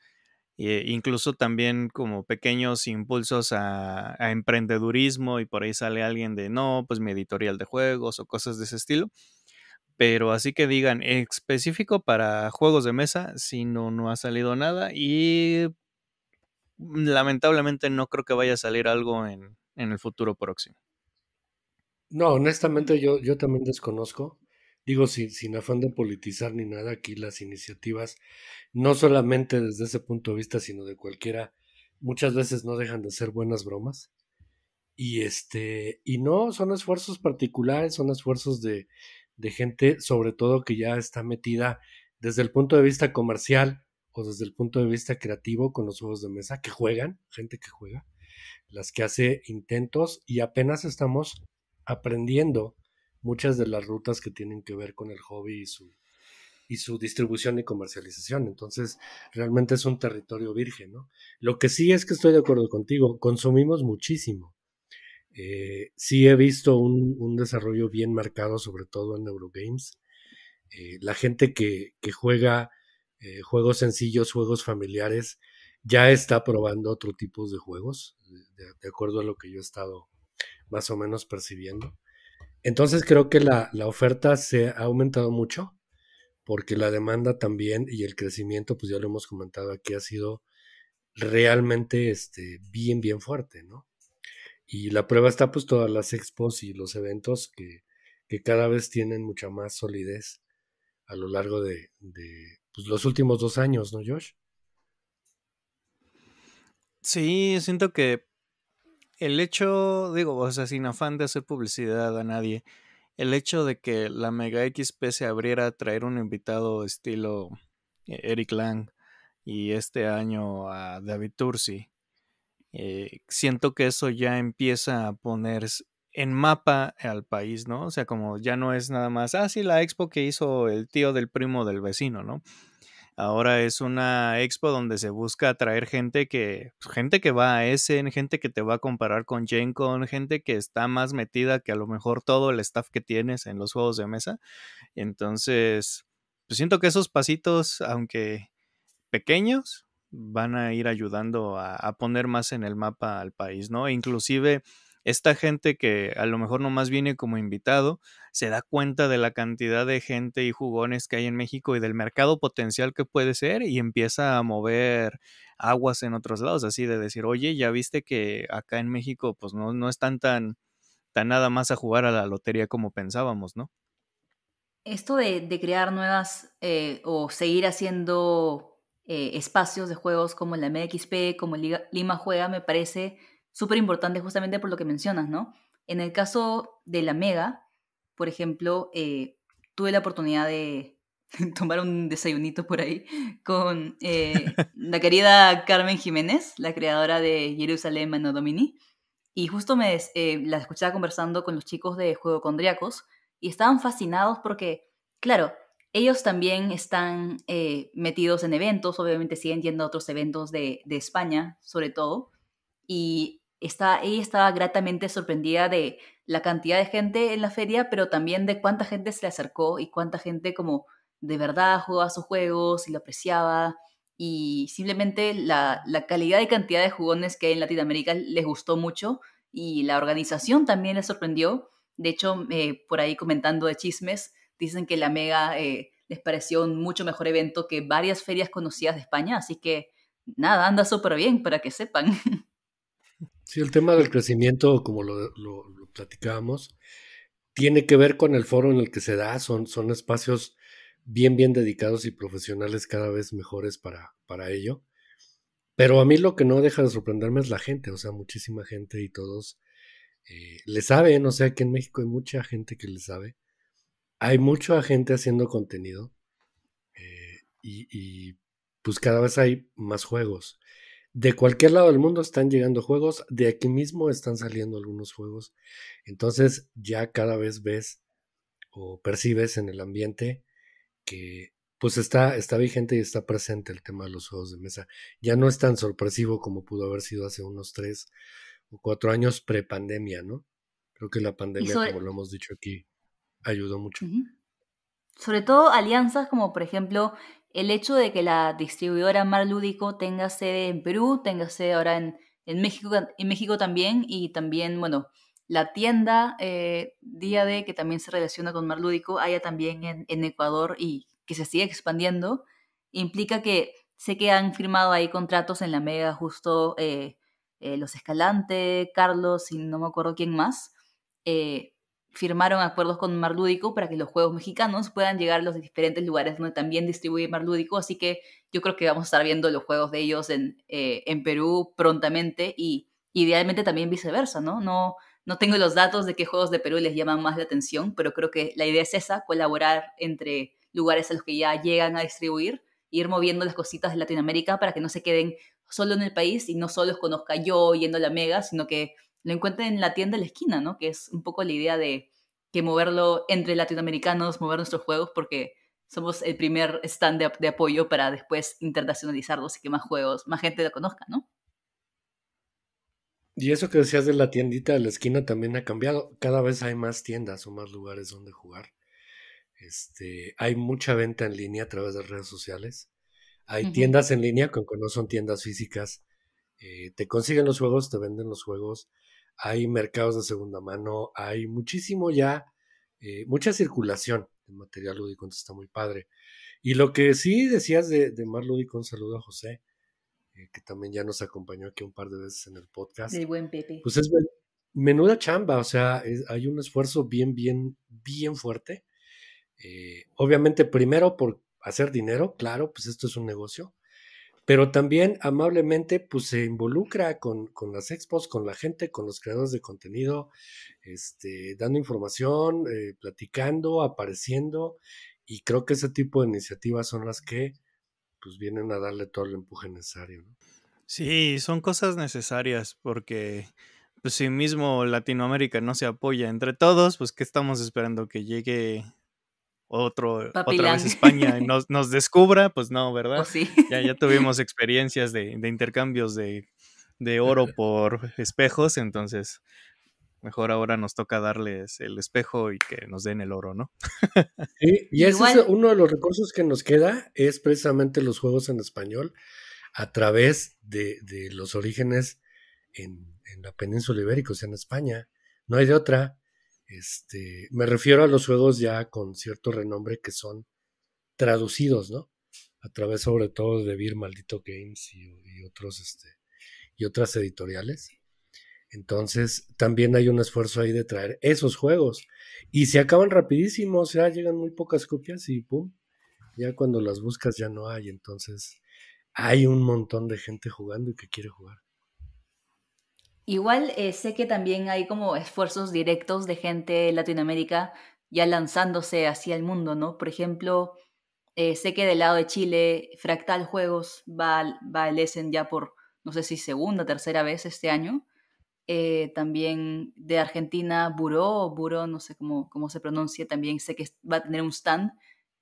Eh, incluso también como pequeños impulsos a, emprendedurismo y por ahí sale alguien de, no, pues mi editorial de juegos o cosas de ese estilo. Pero así que digan, específico para juegos de mesa, si no, no ha salido nada y lamentablemente no creo que vaya a salir algo en, el futuro próximo. No, honestamente yo, yo también desconozco digo, sin, sin afán de politizar ni nada, aquí las iniciativas, no solamente desde ese punto de vista, sino de cualquiera, muchas veces no dejan de ser buenas bromas. Y este, y no, son esfuerzos particulares, son esfuerzos de, de gente, sobre todo que ya está metida desde el punto de vista comercial o desde el punto de vista creativo con los juegos de mesa, que juegan, gente que juega, las que hace intentos y apenas estamos aprendiendo muchas de las rutas que tienen que ver con el hobby y su, y su distribución y comercialización. Entonces, realmente es un territorio virgen, ¿no? Lo que sí es que estoy de acuerdo contigo, consumimos muchísimo. Eh, sí he visto un, desarrollo bien marcado, sobre todo en Eurogames. Eh, la gente que, juega eh, juegos sencillos, juegos familiares, ya está probando otro tipo de juegos, de, acuerdo a lo que yo he estado más o menos percibiendo. Entonces creo que la, oferta se ha aumentado mucho porque la demanda también y el crecimiento, pues ya lo hemos comentado aquí, ha sido realmente este, bien, bien fuerte, ¿no? Y la prueba está pues todas las expos y los eventos que, cada vez tienen mucha más solidez a lo largo de, pues, los últimos dos años, ¿no, Josh? Sí, siento que el hecho, digo, o sea, sin afán de hacer publicidad a nadie, el hecho de que la Mega XP se abriera a traer un invitado estilo eh, Eric Lang y este año a David Tursi, eh, siento que eso ya empieza a poner en mapa al país, ¿no? O sea, como ya no es nada más, ah, sí, la expo que hizo el tío del primo del vecino, ¿no? Ahora es una expo donde se busca atraer gente que, pues, gente que va a Essen, gente que te va a comparar con Gen Con, gente que está más metida que a lo mejor todo el staff que tienes en los juegos de mesa. Entonces, pues, siento que esos pasitos, aunque pequeños, van a ir ayudando a, a poner más en el mapa al país, ¿no? Inclusive esta gente que a lo mejor nomás viene como invitado, se da cuenta de la cantidad de gente y jugones que hay en México y del mercado potencial que puede ser y empieza a mover aguas en otros lados, así de decir, oye, ya viste que acá en México pues no, no están tan, tan nada más a jugar a la lotería como pensábamos, ¿no? Esto de, crear nuevas eh, o seguir haciendo eh, espacios de juegos como la MXP, como Lima Juega, me parece súper importante justamente por lo que mencionas, ¿no? En el caso de la Mega, por ejemplo, eh, tuve la oportunidad de tomar un desayunito por ahí con eh, la querida Carmen Jiménez, la creadora de Jerusalén Mano Domini. Y justo me eh, la escuchaba conversando con los chicos de Juego Condriacos y estaban fascinados porque, claro, ellos también están metidos en eventos, obviamente siguen yendo a otros eventos de, de España, sobre todo, y ella estaba gratamente sorprendida de la cantidad de gente en la feria, pero también de cuánta gente se le acercó y cuánta gente como de verdad jugaba sus juegos y lo apreciaba. Y simplemente la, la calidad y cantidad de jugones que hay en Latinoamérica les gustó mucho y la organización también les sorprendió. De hecho, eh, por ahí comentando de chismes, dicen que la Mega eh, les pareció un mucho mejor evento que varias ferias conocidas de España, así que nada, anda súper bien para que sepan. Sí, el tema del crecimiento, como lo, platicábamos, tiene que ver con el foro en el que se da, son, son espacios bien, bien dedicados y profesionales cada vez mejores para, para ello. Pero a mí lo que no deja de sorprenderme es la gente, o sea, muchísima gente y todos eh, le saben, ¿eh? o sea, que en México hay mucha gente que le sabe, hay mucha gente haciendo contenido eh, y, y, pues cada vez hay más juegos de cualquier lado del mundo están llegando juegos, de aquí mismo están saliendo algunos juegos. Entonces ya cada vez ves o percibes en el ambiente que pues está, está vigente y está presente el tema de los juegos de mesa. Ya no es tan sorpresivo como pudo haber sido hace unos tres o cuatro años pre-pandemia, ¿no? Creo que la pandemia, como lo hemos dicho aquí, ayudó mucho. Sobre todo alianzas como por ejemplo el hecho de que la distribuidora Marlúdico tenga sede en Perú, tenga sede ahora en, México, en México también, y también, bueno, la tienda eh, Día de, que también se relaciona con Marlúdico, haya también en, Ecuador y que se siga expandiendo, implica que sé que han firmado ahí contratos en la Mega justo eh, eh, los Escalante, Carlos y no me acuerdo quién más. Eh, firmaron acuerdos con Marlúdico para que los juegos mexicanos puedan llegar a los diferentes lugares donde también distribuye Marlúdico, así que yo creo que vamos a estar viendo los juegos de ellos eh, en, Perú prontamente y idealmente también viceversa, ¿no? No, no tengo los datos de qué juegos de Perú les llaman más la atención, pero creo que la idea es esa, colaborar entre lugares a los que ya llegan a distribuir, ir moviendo las cositas de Latinoamérica para que no se queden solo en el país y no solo los conozca yo yendo a la mega, sino que lo encuentren en la tienda de la esquina, ¿no? Que es un poco la idea de que moverlo entre latinoamericanos, mover nuestros juegos, porque somos el primer stand de, apoyo para después internacionalizarlos y que más juegos, más gente lo conozca, ¿no? Y eso que decías de la tiendita de la esquina también ha cambiado. Cada vez hay más tiendas o más lugares donde jugar. Este, hay mucha venta en línea a través de redes sociales. Hay tiendas en línea que no son tiendas físicas. Eh, te consiguen los juegos, te venden los juegos hay mercados de segunda mano, hay muchísimo ya, eh, mucha circulación de material lúdico, entonces está muy padre. Y lo que sí decías de, de Mar Lúdico, saludo a José, eh, que también ya nos acompañó aquí un par de veces en el podcast. El buen Pepe. Pues es menuda chamba, o sea, hay un esfuerzo bien, bien, bien fuerte. Eh, obviamente, primero por hacer dinero, claro, pues esto es un negocio, pero también amablemente pues se involucra con, las expos, con la gente, con los creadores de contenido, este, dando información, eh, platicando, apareciendo y creo que ese tipo de iniciativas son las que pues vienen a darle todo el empuje necesario. Sí, son cosas necesarias porque pues, si mismo Latinoamérica no se apoya entre todos, pues ¿qué estamos esperando? Que llegue otro, otra vez España nos, descubra, pues no, ¿verdad? Pues ya, ya tuvimos experiencias de, de intercambios de, oro por espejos, entonces mejor ahora nos toca darles el espejo y que nos den el oro, ¿no? Sí, y ese es uno de los recursos que nos queda, es precisamente los juegos en español a través de, los orígenes en, en, la península ibérica, o sea, en España. No hay de otra. Este, me refiero a los juegos ya con cierto renombre que son traducidos, ¿no? A través sobre todo de Vir Maldito Games y, otros, este, y otras editoriales. Entonces, también hay un esfuerzo ahí de traer esos juegos. Y se acaban rapidísimo, o sea, llegan muy pocas copias y pum. Ya cuando las buscas ya no hay. Entonces, hay un montón de gente jugando y que quiere jugar. Igual eh, sé que también hay como esfuerzos directos de gente de Latinoamérica ya lanzándose hacia el mundo, ¿no? Por ejemplo, eh, sé que del lado de Chile, Fractal Juegos va, va al ya por, no sé si segunda, tercera vez este año. Eh, también de Argentina, Buró, Buró, no sé cómo, cómo se pronuncia, también sé que va a tener un stand.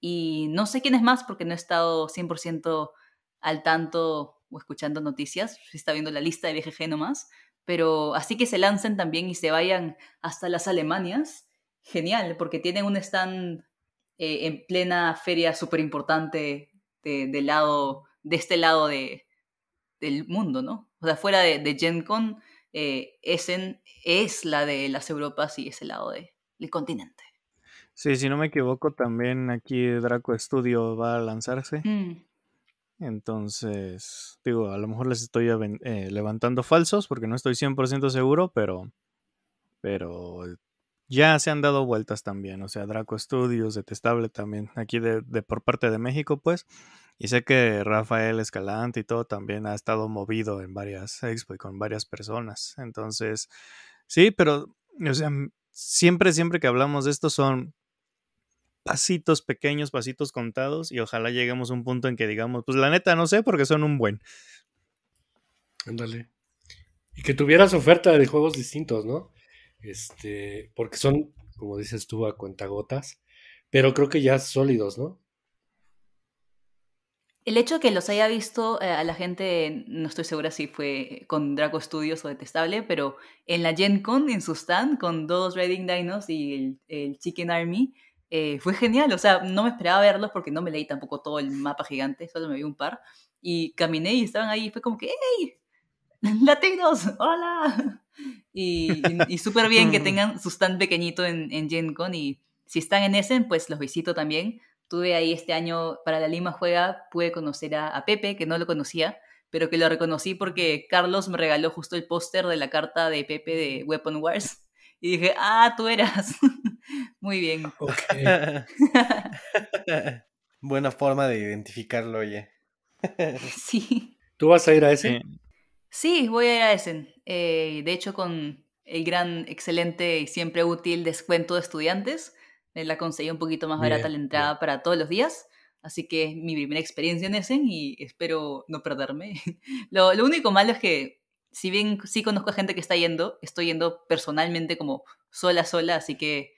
Y no sé quién es más porque no he estado 100% al tanto o escuchando noticias, si está viendo la lista de BGG e nomás. Pero así que se lancen también y se vayan hasta las Alemanias, genial, porque tienen un stand eh, en plena feria súper importante de, lado, de este lado de, del mundo, ¿no? O sea, fuera de, Gen Con, eh, Essen es la de las Europas y ese lado del continente. Sí, si no me equivoco, también aquí Draco Studio va a lanzarse. Mm. Entonces, digo, a lo mejor les estoy eh, levantando falsos porque no estoy 100% seguro, pero, pero ya se han dado vueltas también. O sea, Draco Studios, Detestable también, aquí por parte de México, pues. Y sé que Rafael Escalante y todo también ha estado movido en varias expo y con varias personas. Entonces, sí, pero, o sea, siempre, siempre que hablamos de esto son pasitos pequeños, pasitos contados y ojalá lleguemos a un punto en que digamos, pues la neta no sé porque son un buen. Ándale. Y que tuvieras oferta de juegos distintos, ¿no? Este, porque son, como dices tú, a cuentagotas, pero creo que ya sólidos, ¿no? El hecho de que los haya visto eh, a la gente, no estoy segura si fue con Draco Studios o Detestable, pero en la Gen Con, en su stand, con dos Raiding Dinos y el Chicken Army, eh, fue genial, o sea, no me esperaba verlos porque no me leí tampoco todo el mapa gigante, solo me vi un par. Y caminé y estaban ahí, fue como que, ¡Ey! ¡Latinos! ¡Hola! Y, súper bien que tengan su stand pequeñito en, Gen Con y si están en Essen, pues los visito también. Tuve ahí este año para la Lima Juega, pude conocer a Pepe, que no lo conocía, pero que lo reconocí porque Carlos me regaló justo el póster de la carta de Pepe de Weapon Wars y dije, ah, tú eras. Muy bien. Buena forma de identificarlo, oye. sí. ¿Tú vas a ir a ese? Sí, voy a ir a ese. Eh, de hecho, con el gran, excelente y siempre útil descuento de estudiantes, me la conseguí un poquito más barata la entrada para todos los días. Así que es mi primera experiencia en ese y espero no perderme. Lo, lo único malo es que si bien sí conozco a gente que está yendo, estoy yendo personalmente como sola, sola, así que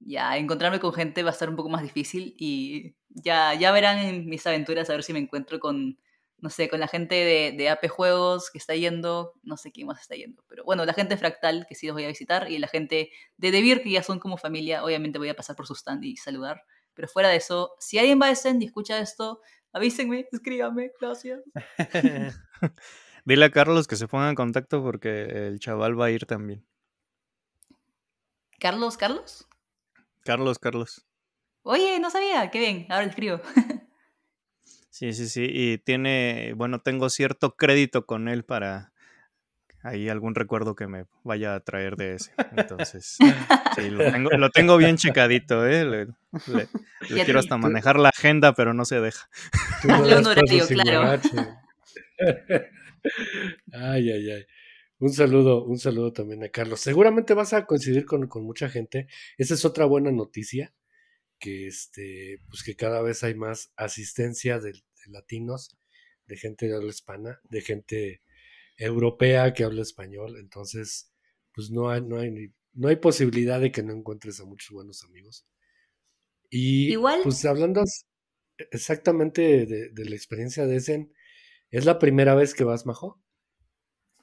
ya encontrarme con gente va a ser un poco más difícil y ya, ya verán en mis aventuras a ver si me encuentro con, no sé, con la gente de, de AP Juegos que está yendo, no sé quién más está yendo, pero bueno, la gente Fractal que sí los voy a visitar y la gente de Devir, que ya son como familia, obviamente voy a pasar por su stand y saludar, pero fuera de eso, si alguien va a Essen y escucha esto, avísenme, escríbame, gracias. Dile a Carlos que se ponga en contacto porque el chaval va a ir también. ¿Carlos, Carlos? Carlos, Carlos. Oye, no sabía, qué bien, ahora el escribo. sí, sí, sí, y tiene, bueno, tengo cierto crédito con él para ahí algún recuerdo que me vaya a traer de ese. Entonces, sí, lo tengo, bien checadito, ¿eh? Le, quiero hasta manejar la agenda, pero no se deja. claro. Ay, ay, ay. Un saludo, un saludo también a Carlos. Seguramente vas a coincidir con, mucha gente. Esa es otra buena noticia, que este, pues que cada vez hay más asistencia de, latinos, de gente de habla hispana, de gente europea que habla español. Entonces, pues no hay, no hay, no hay posibilidad de que no encuentres a muchos buenos amigos. Y Igual. pues hablando exactamente de, la experiencia de Essen, ¿Es la primera vez que vas, Majo?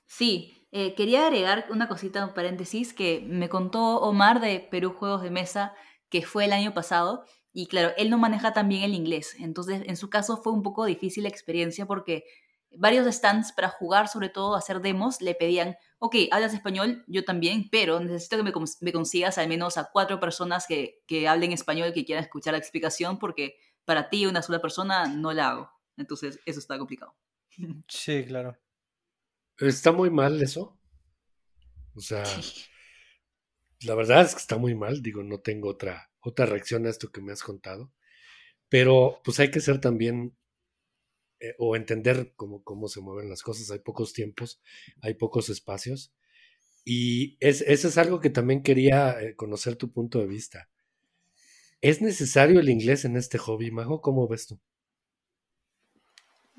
Sí, eh, quería agregar una cosita, un paréntesis, que me contó Omar de Perú Juegos de Mesa, que fue el año pasado, y claro, él no maneja tan bien el inglés, entonces en su caso fue un poco difícil la experiencia porque varios stands para jugar, sobre todo hacer demos, le pedían, ok, hablas español, yo también, pero necesito que me, consigas al menos a cuatro personas que, que hablen español, que quieran escuchar la explicación, porque para ti una sola persona no la hago. Entonces, eso está complicado. Sí, claro. Está muy mal eso. O sea, la verdad es que está muy mal. Digo, no tengo otra, otra reacción a esto que me has contado. Pero pues hay que ser también eh, o entender cómo, cómo se mueven las cosas. Hay pocos tiempos, hay pocos espacios. Y es, eso es algo que también quería eh, conocer tu punto de vista. ¿Es necesario el inglés en este hobby, Majo? ¿Cómo ves tú?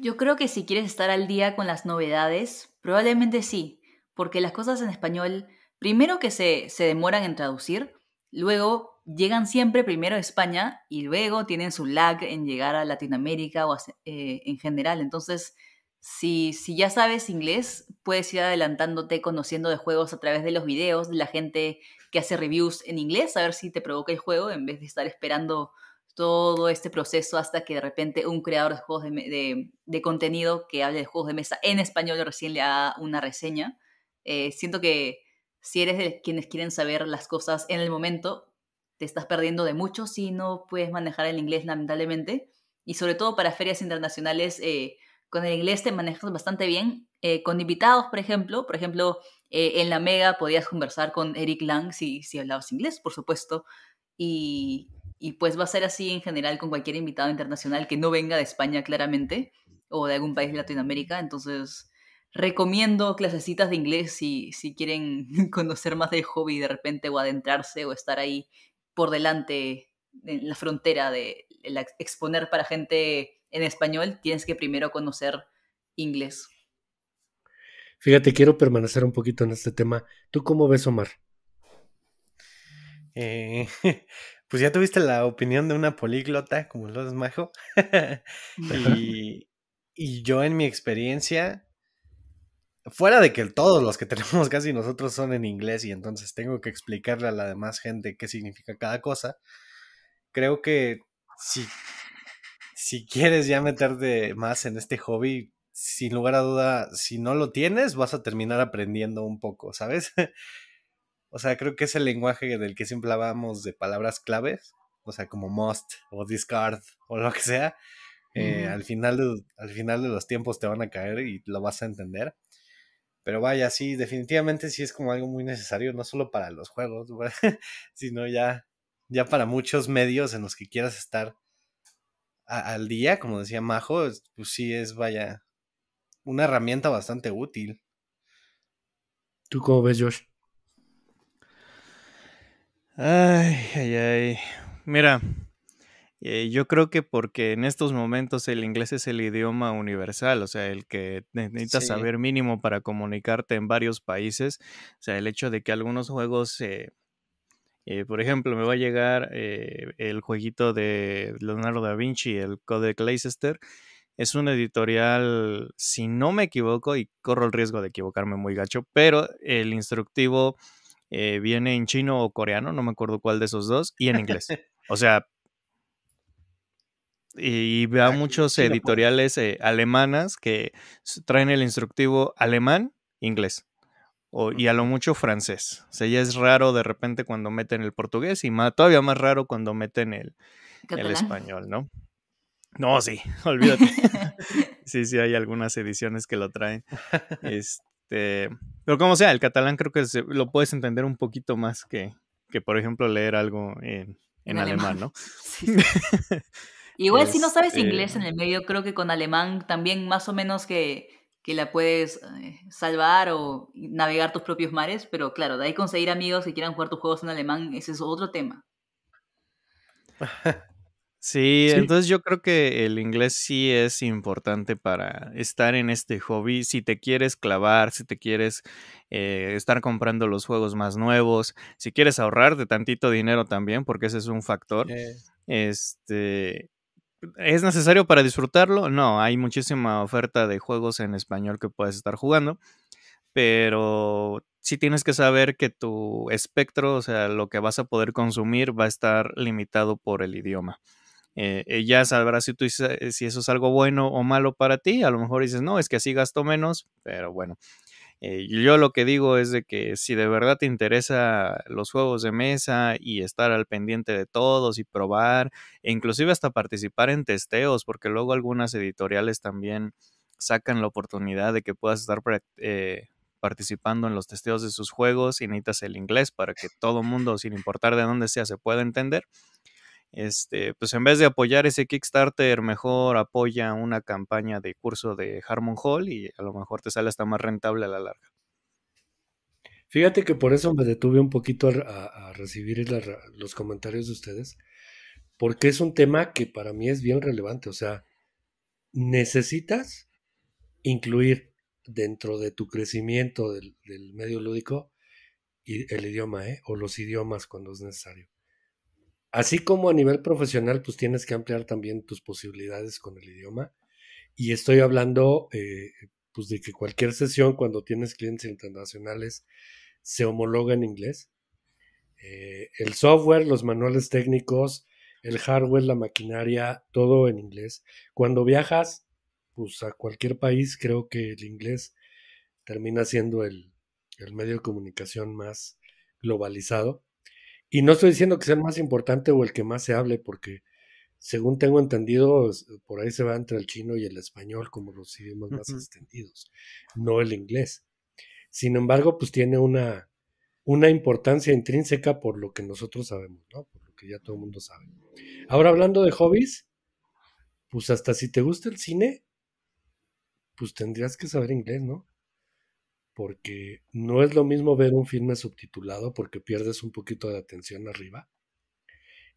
Yo creo que si quieres estar al día con las novedades, probablemente sí, porque las cosas en español, primero que se, demoran en traducir, luego llegan siempre primero a España y luego tienen su lag en llegar a Latinoamérica o eh, en general. Entonces, si, si ya sabes inglés, puedes ir adelantándote conociendo de juegos a través de los videos de la gente que hace reviews en inglés, a ver si te provoca el juego en vez de estar esperando todo este proceso hasta que de repente un creador de juegos de, contenido que hable de juegos de mesa en español recién le haga una reseña. Eh, siento que si eres de quienes quieren saber las cosas en el momento, te estás perdiendo de mucho si no puedes manejar el inglés, lamentablemente. Y sobre todo para ferias internacionales, eh, con el inglés te manejas bastante bien. Eh, con invitados, por ejemplo, por ejemplo, en la Mega podías conversar con Eric Lang si, si hablabas inglés, por supuesto. Y y pues va a ser así en general con cualquier invitado internacional que no venga de España claramente o de algún país de Latinoamérica. Entonces, recomiendo clasecitas de inglés si, si quieren conocer más de hobby de repente o adentrarse o estar ahí por delante en la frontera de exponer para gente en español, tienes que primero conocer inglés. Fíjate, quiero permanecer un poquito en este tema. ¿Tú cómo ves, Omar? Eh, pues ya tuviste la opinión de una políglota, como lo es Majo. y, yo en mi experiencia, fuera de que todos los que tenemos casi nosotros son en inglés y entonces tengo que explicarle a la demás gente qué significa cada cosa, creo que si, si quieres ya meterte más en este hobby, sin lugar a duda, si no lo tienes, vas a terminar aprendiendo un poco, ¿sabes? O sea, creo que es el lenguaje del que siempre hablamos de palabras claves, o sea, como must o discard o lo que sea. Eh, al, final de, al final de los tiempos te van a caer y lo vas a entender. Pero vaya, sí, definitivamente sí es como algo muy necesario, no solo para los juegos, sino ya, ya para muchos medios en los que quieras estar al día, como decía Majo, pues sí es, vaya, una herramienta bastante útil. ¿Tú cómo ves, Josh? Ay, ay, ay. Mira, eh, yo creo que porque en estos momentos el inglés es el idioma universal, o sea, el que necesitas saber mínimo para comunicarte en varios países. O sea, el hecho de que algunos juegos, eh, por ejemplo, me va a llegar eh, el jueguito de Leonardo da Vinci, el Code Leicester. Es un editorial, si no me equivoco, y corro el riesgo de equivocarme muy gacho, pero el instructivo eh, viene en chino o coreano, no me acuerdo cuál de esos dos, y en inglés. O sea, y veo muchos editoriales eh, alemanas que traen el instructivo alemán, inglés. y a lo mucho francés. O sea, ya es raro de repente cuando meten el portugués y todavía más raro cuando meten el, el español, ¿no? No, sí, olvídate. sí, sí, hay algunas ediciones que lo traen. Este, Este, pero como sea, el catalán creo que lo puedes entender un poquito más que, por ejemplo, leer algo en, alemán, ¿no? Igual si no sabes este, inglés en el medio, creo que con alemán también más o menos que, que la puedes eh, salvar o navegar tus propios mares, pero claro, de ahí conseguir amigos que quieran jugar tus juegos en alemán, ese es otro tema. Sí, entonces yo creo que el inglés sí es importante para estar en este hobby. Si te quieres clavar, si te quieres eh, estar comprando los juegos más nuevos, si quieres ahorrarte tantito dinero también, porque ese es un factor. Este, ¿Es necesario para disfrutarlo? No, hay muchísima oferta de juegos en español que puedes estar jugando, pero sí tienes que saber que tu espectro, o sea, lo que vas a poder consumir va a estar limitado por el idioma. Eh, eh, ya sabrás si, tú, eh, si eso es algo bueno o malo para ti. A lo mejor dices, no, es que así gasto menos, pero bueno. yo lo que digo es de que si de verdad te interesa los juegos de mesa y estar al pendiente de todos y probar, e inclusive hasta participar en testeos, porque luego algunas editoriales también sacan la oportunidad de que puedas estar participando en los testeos de sus juegos y necesitas el inglés para que todo mundo, sin importar de dónde sea, se pueda entender. Este, pues en vez de apoyar ese Kickstarter, mejor apoya una campaña de curso de Harmon Hall y a lo mejor te sale hasta más rentable a la larga. Fíjate que por eso me detuve un poquito a, recibir los comentarios de ustedes, porque es un tema que para mí es bien relevante. O sea, necesitas incluir dentro de tu crecimiento del, medio lúdico y el idioma, ¿eh? o los idiomas cuando es necesario así como a nivel profesional, pues tienes que ampliar también tus posibilidades con el idioma. Y estoy hablando, eh, pues, de que cualquier sesión cuando tienes clientes internacionales se homologa en inglés. Eh, el software, los manuales técnicos, el hardware, la maquinaria, todo en inglés. Cuando viajas, pues a cualquier país, creo que el inglés termina siendo el medio de comunicación más globalizado. Y no estoy diciendo que sea el más importante o el que más se hable, porque según tengo entendido, por ahí se va entre el chino y el español como los idiomas más extendidos, no el inglés. Sin embargo, pues tiene una, una importancia intrínseca por lo que nosotros sabemos, ¿no? Por lo que ya todo el mundo sabe. Ahora hablando de hobbies, pues hasta si te gusta el cine, pues tendrías que saber inglés, ¿no? porque no es lo mismo ver un filme subtitulado porque pierdes un poquito de atención arriba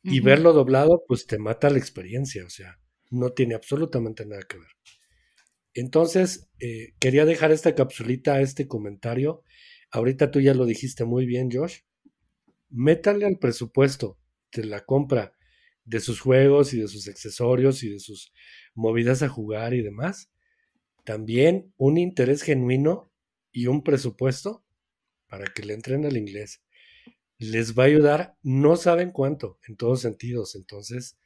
y verlo doblado pues te mata la experiencia, o sea, no tiene absolutamente nada que ver. Entonces, eh, quería dejar esta capsulita, este comentario. Ahorita tú ya lo dijiste muy bien, Josh. métale al presupuesto de la compra de sus juegos y de sus accesorios y de sus movidas a jugar y demás, también un interés genuino y un presupuesto para que le entren al inglés. Les va a ayudar, no saben cuánto, en todos sentidos. Entonces,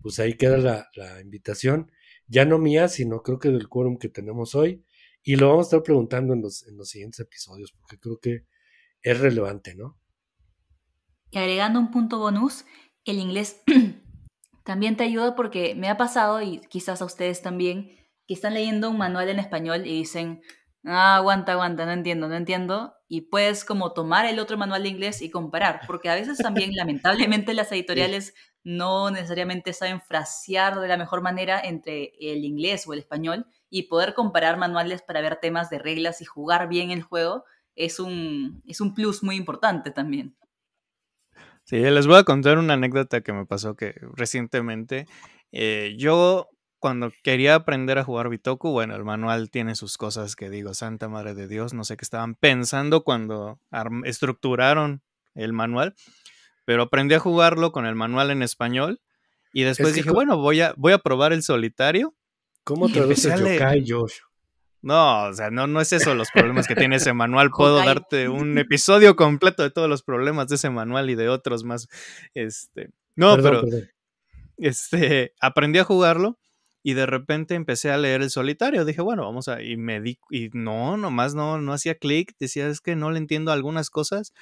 pues ahí queda la, invitación, ya no mía, sino creo que del quórum que tenemos hoy. Y lo vamos a estar preguntando en los, en los siguientes episodios, porque creo que es relevante, ¿no? Y agregando un punto bonus, el inglés también te ayuda porque me ha pasado, y quizás a ustedes también, que están leyendo un manual en español y dicen, Ah, aguanta, aguanta, no entiendo, no entiendo. Y puedes como tomar el otro manual de inglés y comparar, porque a veces también lamentablemente las editoriales no necesariamente saben frasear de la mejor manera entre el inglés o el español y poder comparar manuales para ver temas de reglas y jugar bien el juego es un, es un plus muy importante también. Sí, les voy a contar una anécdota que me pasó que recientemente eh, yo cuando quería aprender a jugar Bitoku, bueno, el manual tiene sus cosas que digo, Santa Madre de Dios, no sé qué estaban pensando cuando estructuraron el manual, pero aprendí a jugarlo con el manual en español y después dije, bueno, voy a, voy a probar el solitario. ¿Cómo traduces yokai, Josh? No, o sea, no, no es eso los problemas que tiene ese manual. Puedo darte un episodio completo de todos los problemas de ese manual y de otros más. Este, no, pero este aprendí a jugarlo y de repente empecé a leer el solitario. Dije, bueno, vamos a, y me di, y no, nomás no, no hacía clic, decía, es que no le entiendo algunas cosas.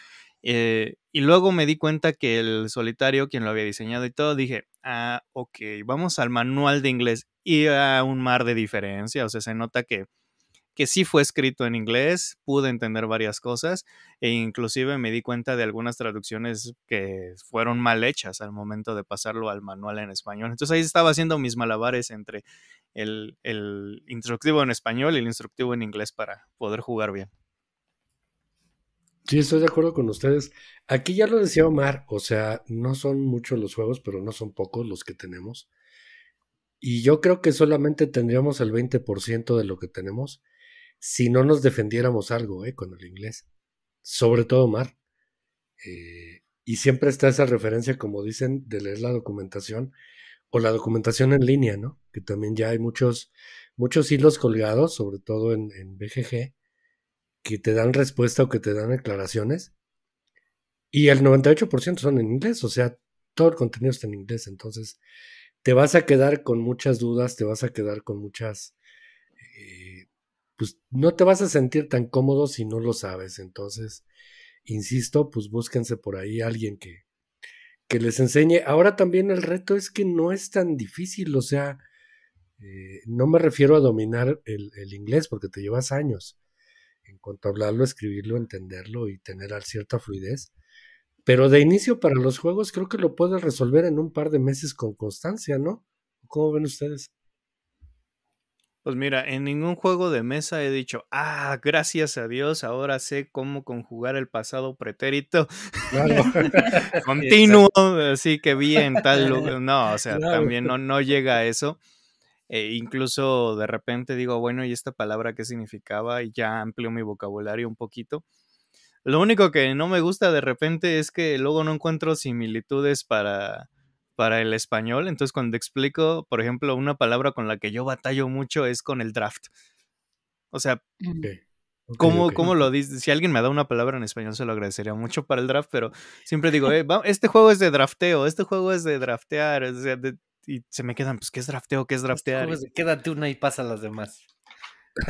Eh, y luego me di cuenta que el solitario, quien lo había diseñado y todo, dije, ah, ok, vamos al manual de inglés y a un mar de diferencia, o sea, se nota que que sí fue escrito en inglés, pude entender varias cosas e inclusive me di cuenta de algunas traducciones que fueron mal hechas al momento de pasarlo al manual en español. Entonces ahí estaba haciendo mis malabares entre el, instructivo en español y el instructivo en inglés para poder jugar bien. Sí, estoy de acuerdo con ustedes. Aquí ya lo decía Omar, o sea, no son muchos los juegos, pero no son pocos los que tenemos. Y yo creo que solamente tendríamos el 20% de lo que tenemos si no nos defendiéramos algo eh, con el inglés, sobre todo Mar. Eh, y siempre está esa referencia, como dicen, de leer la documentación o la documentación en línea, ¿no? Que también ya hay muchos, muchos hilos colgados, sobre todo en, BGG, que te dan respuesta o que te dan aclaraciones Y el 98% son en inglés, o sea, todo el contenido está en inglés. Entonces, te vas a quedar con muchas dudas, te vas a quedar con muchas eh, pues no te vas a sentir tan cómodo si no lo sabes. Entonces, insisto, pues búsquense por ahí alguien que, que les enseñe. Ahora también el reto es que no es tan difícil, o sea, eh, no me refiero a dominar el, el, inglés porque te llevas años en cuanto a hablarlo, escribirlo, entenderlo y tener cierta fluidez. Pero de inicio para los juegos creo que lo puedes resolver en un par de meses con constancia, ¿no? ¿Cómo ven ustedes? Pues mira, en ningún juego de mesa he dicho, ah, gracias a Dios, ahora sé cómo conjugar el pasado pretérito continuo, así que vi en tal lugar. No, o sea, también no, no llega a eso. E incluso de repente digo, bueno, ¿y esta palabra qué significaba? Y ya amplio mi vocabulario un poquito. Lo único que no me gusta de repente es que luego no encuentro similitudes para, para el español. Entonces, cuando explico, por ejemplo, una palabra con la que yo batallo mucho es con el draft. O sea, mm. ¿Cómo, lo dices? Si alguien me da una palabra en español, se lo agradecería mucho para el draft, pero siempre digo, eh, este juego es de drafteo, este juego es de draftear, o y se me quedan, pues, ¿qué es drafteo? ¿Qué es este draftear? quédate una y pasa a las demás.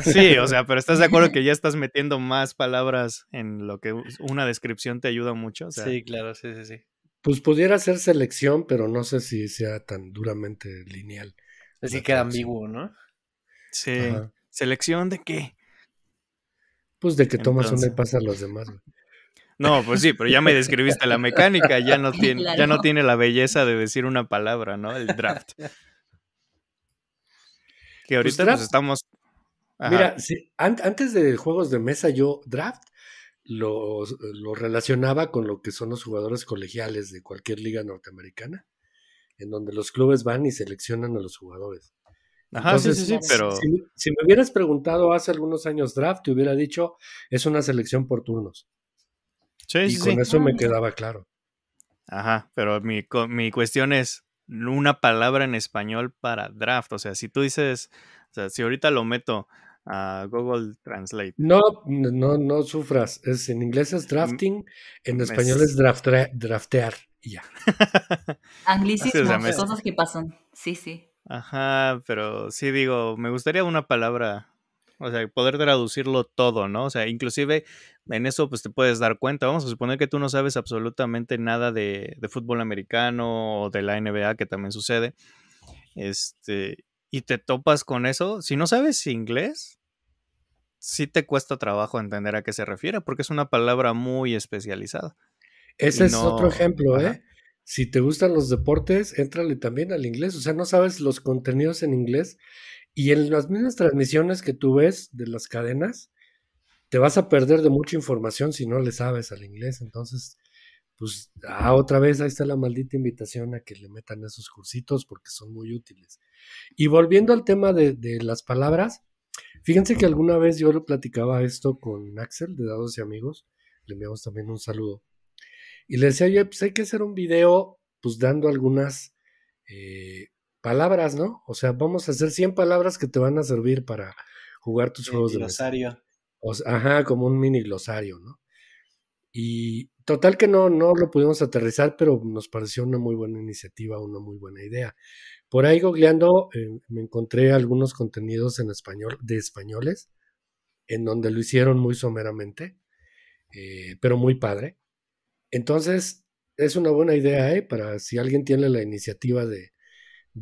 Sí, o sea, pero estás de acuerdo que ya estás metiendo más palabras en lo que una descripción te ayuda mucho. sí, claro, sí, sí, sí. Pues pudiera ser selección, pero no sé si sea tan duramente lineal. Así queda ambiguo, ¿no? Sí. ¿Selección de qué? Pues de que tomas uno y pasa a los demás. No, pues sí, pero ya me describiste la mecánica, ya no tiene, ya no tiene la belleza de decir una palabra, ¿no? El draft. Que pues, ahorita pues estamos. Mira, antes de juegos de mesa, yo draft eh, lo, relacionaba con lo que son los jugadores colegiales de cualquier liga norteamericana, en donde los clubes van y seleccionan a los jugadores. Ajá, sí, sí, sí, pero... Si, me hubieras preguntado hace algunos años draft, te hubiera dicho, es una selección por turnos. Sí, y con eso me ah, quedaba claro. Ajá, pero mi, mi cuestión es una palabra en español para draft. O sea, si tú dices, o sea, si ahorita lo meto a Google Translate. No, no, no sufras. Es, en inglés es drafting, en español es, draftear ya. cosas que pasan. Sí, sí. Ajá, pero sí digo, me gustaría una palabra. O sea, poder traducirlo todo, ¿no? O sea, inclusive en eso pues te puedes dar cuenta. Vamos a suponer que tú no sabes absolutamente nada de, de fútbol americano o de la NBA, que también sucede. Este, y te topas con eso, si no sabes inglés, sí te cuesta trabajo entender a qué se refiere, porque es una palabra muy especializada. Ese es otro ejemplo, ¿eh? Si te gustan los deportes, éntrale también al inglés. O sea, no sabes los contenidos en inglés. Y en las mismas transmisiones que tú ves de las cadenas, te vas a perder de mucha información si no le sabes al inglés. Entonces, pues ah, otra vez ahí está la maldita invitación a que le metan esos cursitos porque son muy útiles. Y volviendo al tema de, las palabras, fíjense que alguna vez yo lo platicaba esto con Axel de Dados y Amigos, le enviamos también un saludo. Y le decía, yo, pues hay que hacer un video, pues dando algunas eh, palabras, ¿no? O sea, vamos a hacer 100 palabras que te van a servir para jugar tus juegos de Un Glosario. ajá, como un mini glosario, ¿no? Y Total que no, no lo pudimos aterrizar, pero nos pareció una muy buena iniciativa, una muy buena idea. Por ahí googleando eh, me encontré algunos contenidos en español de españoles, en donde lo hicieron muy someramente, eh, pero muy padre. Entonces, es una buena idea, ¿eh? Para si alguien tiene la iniciativa de,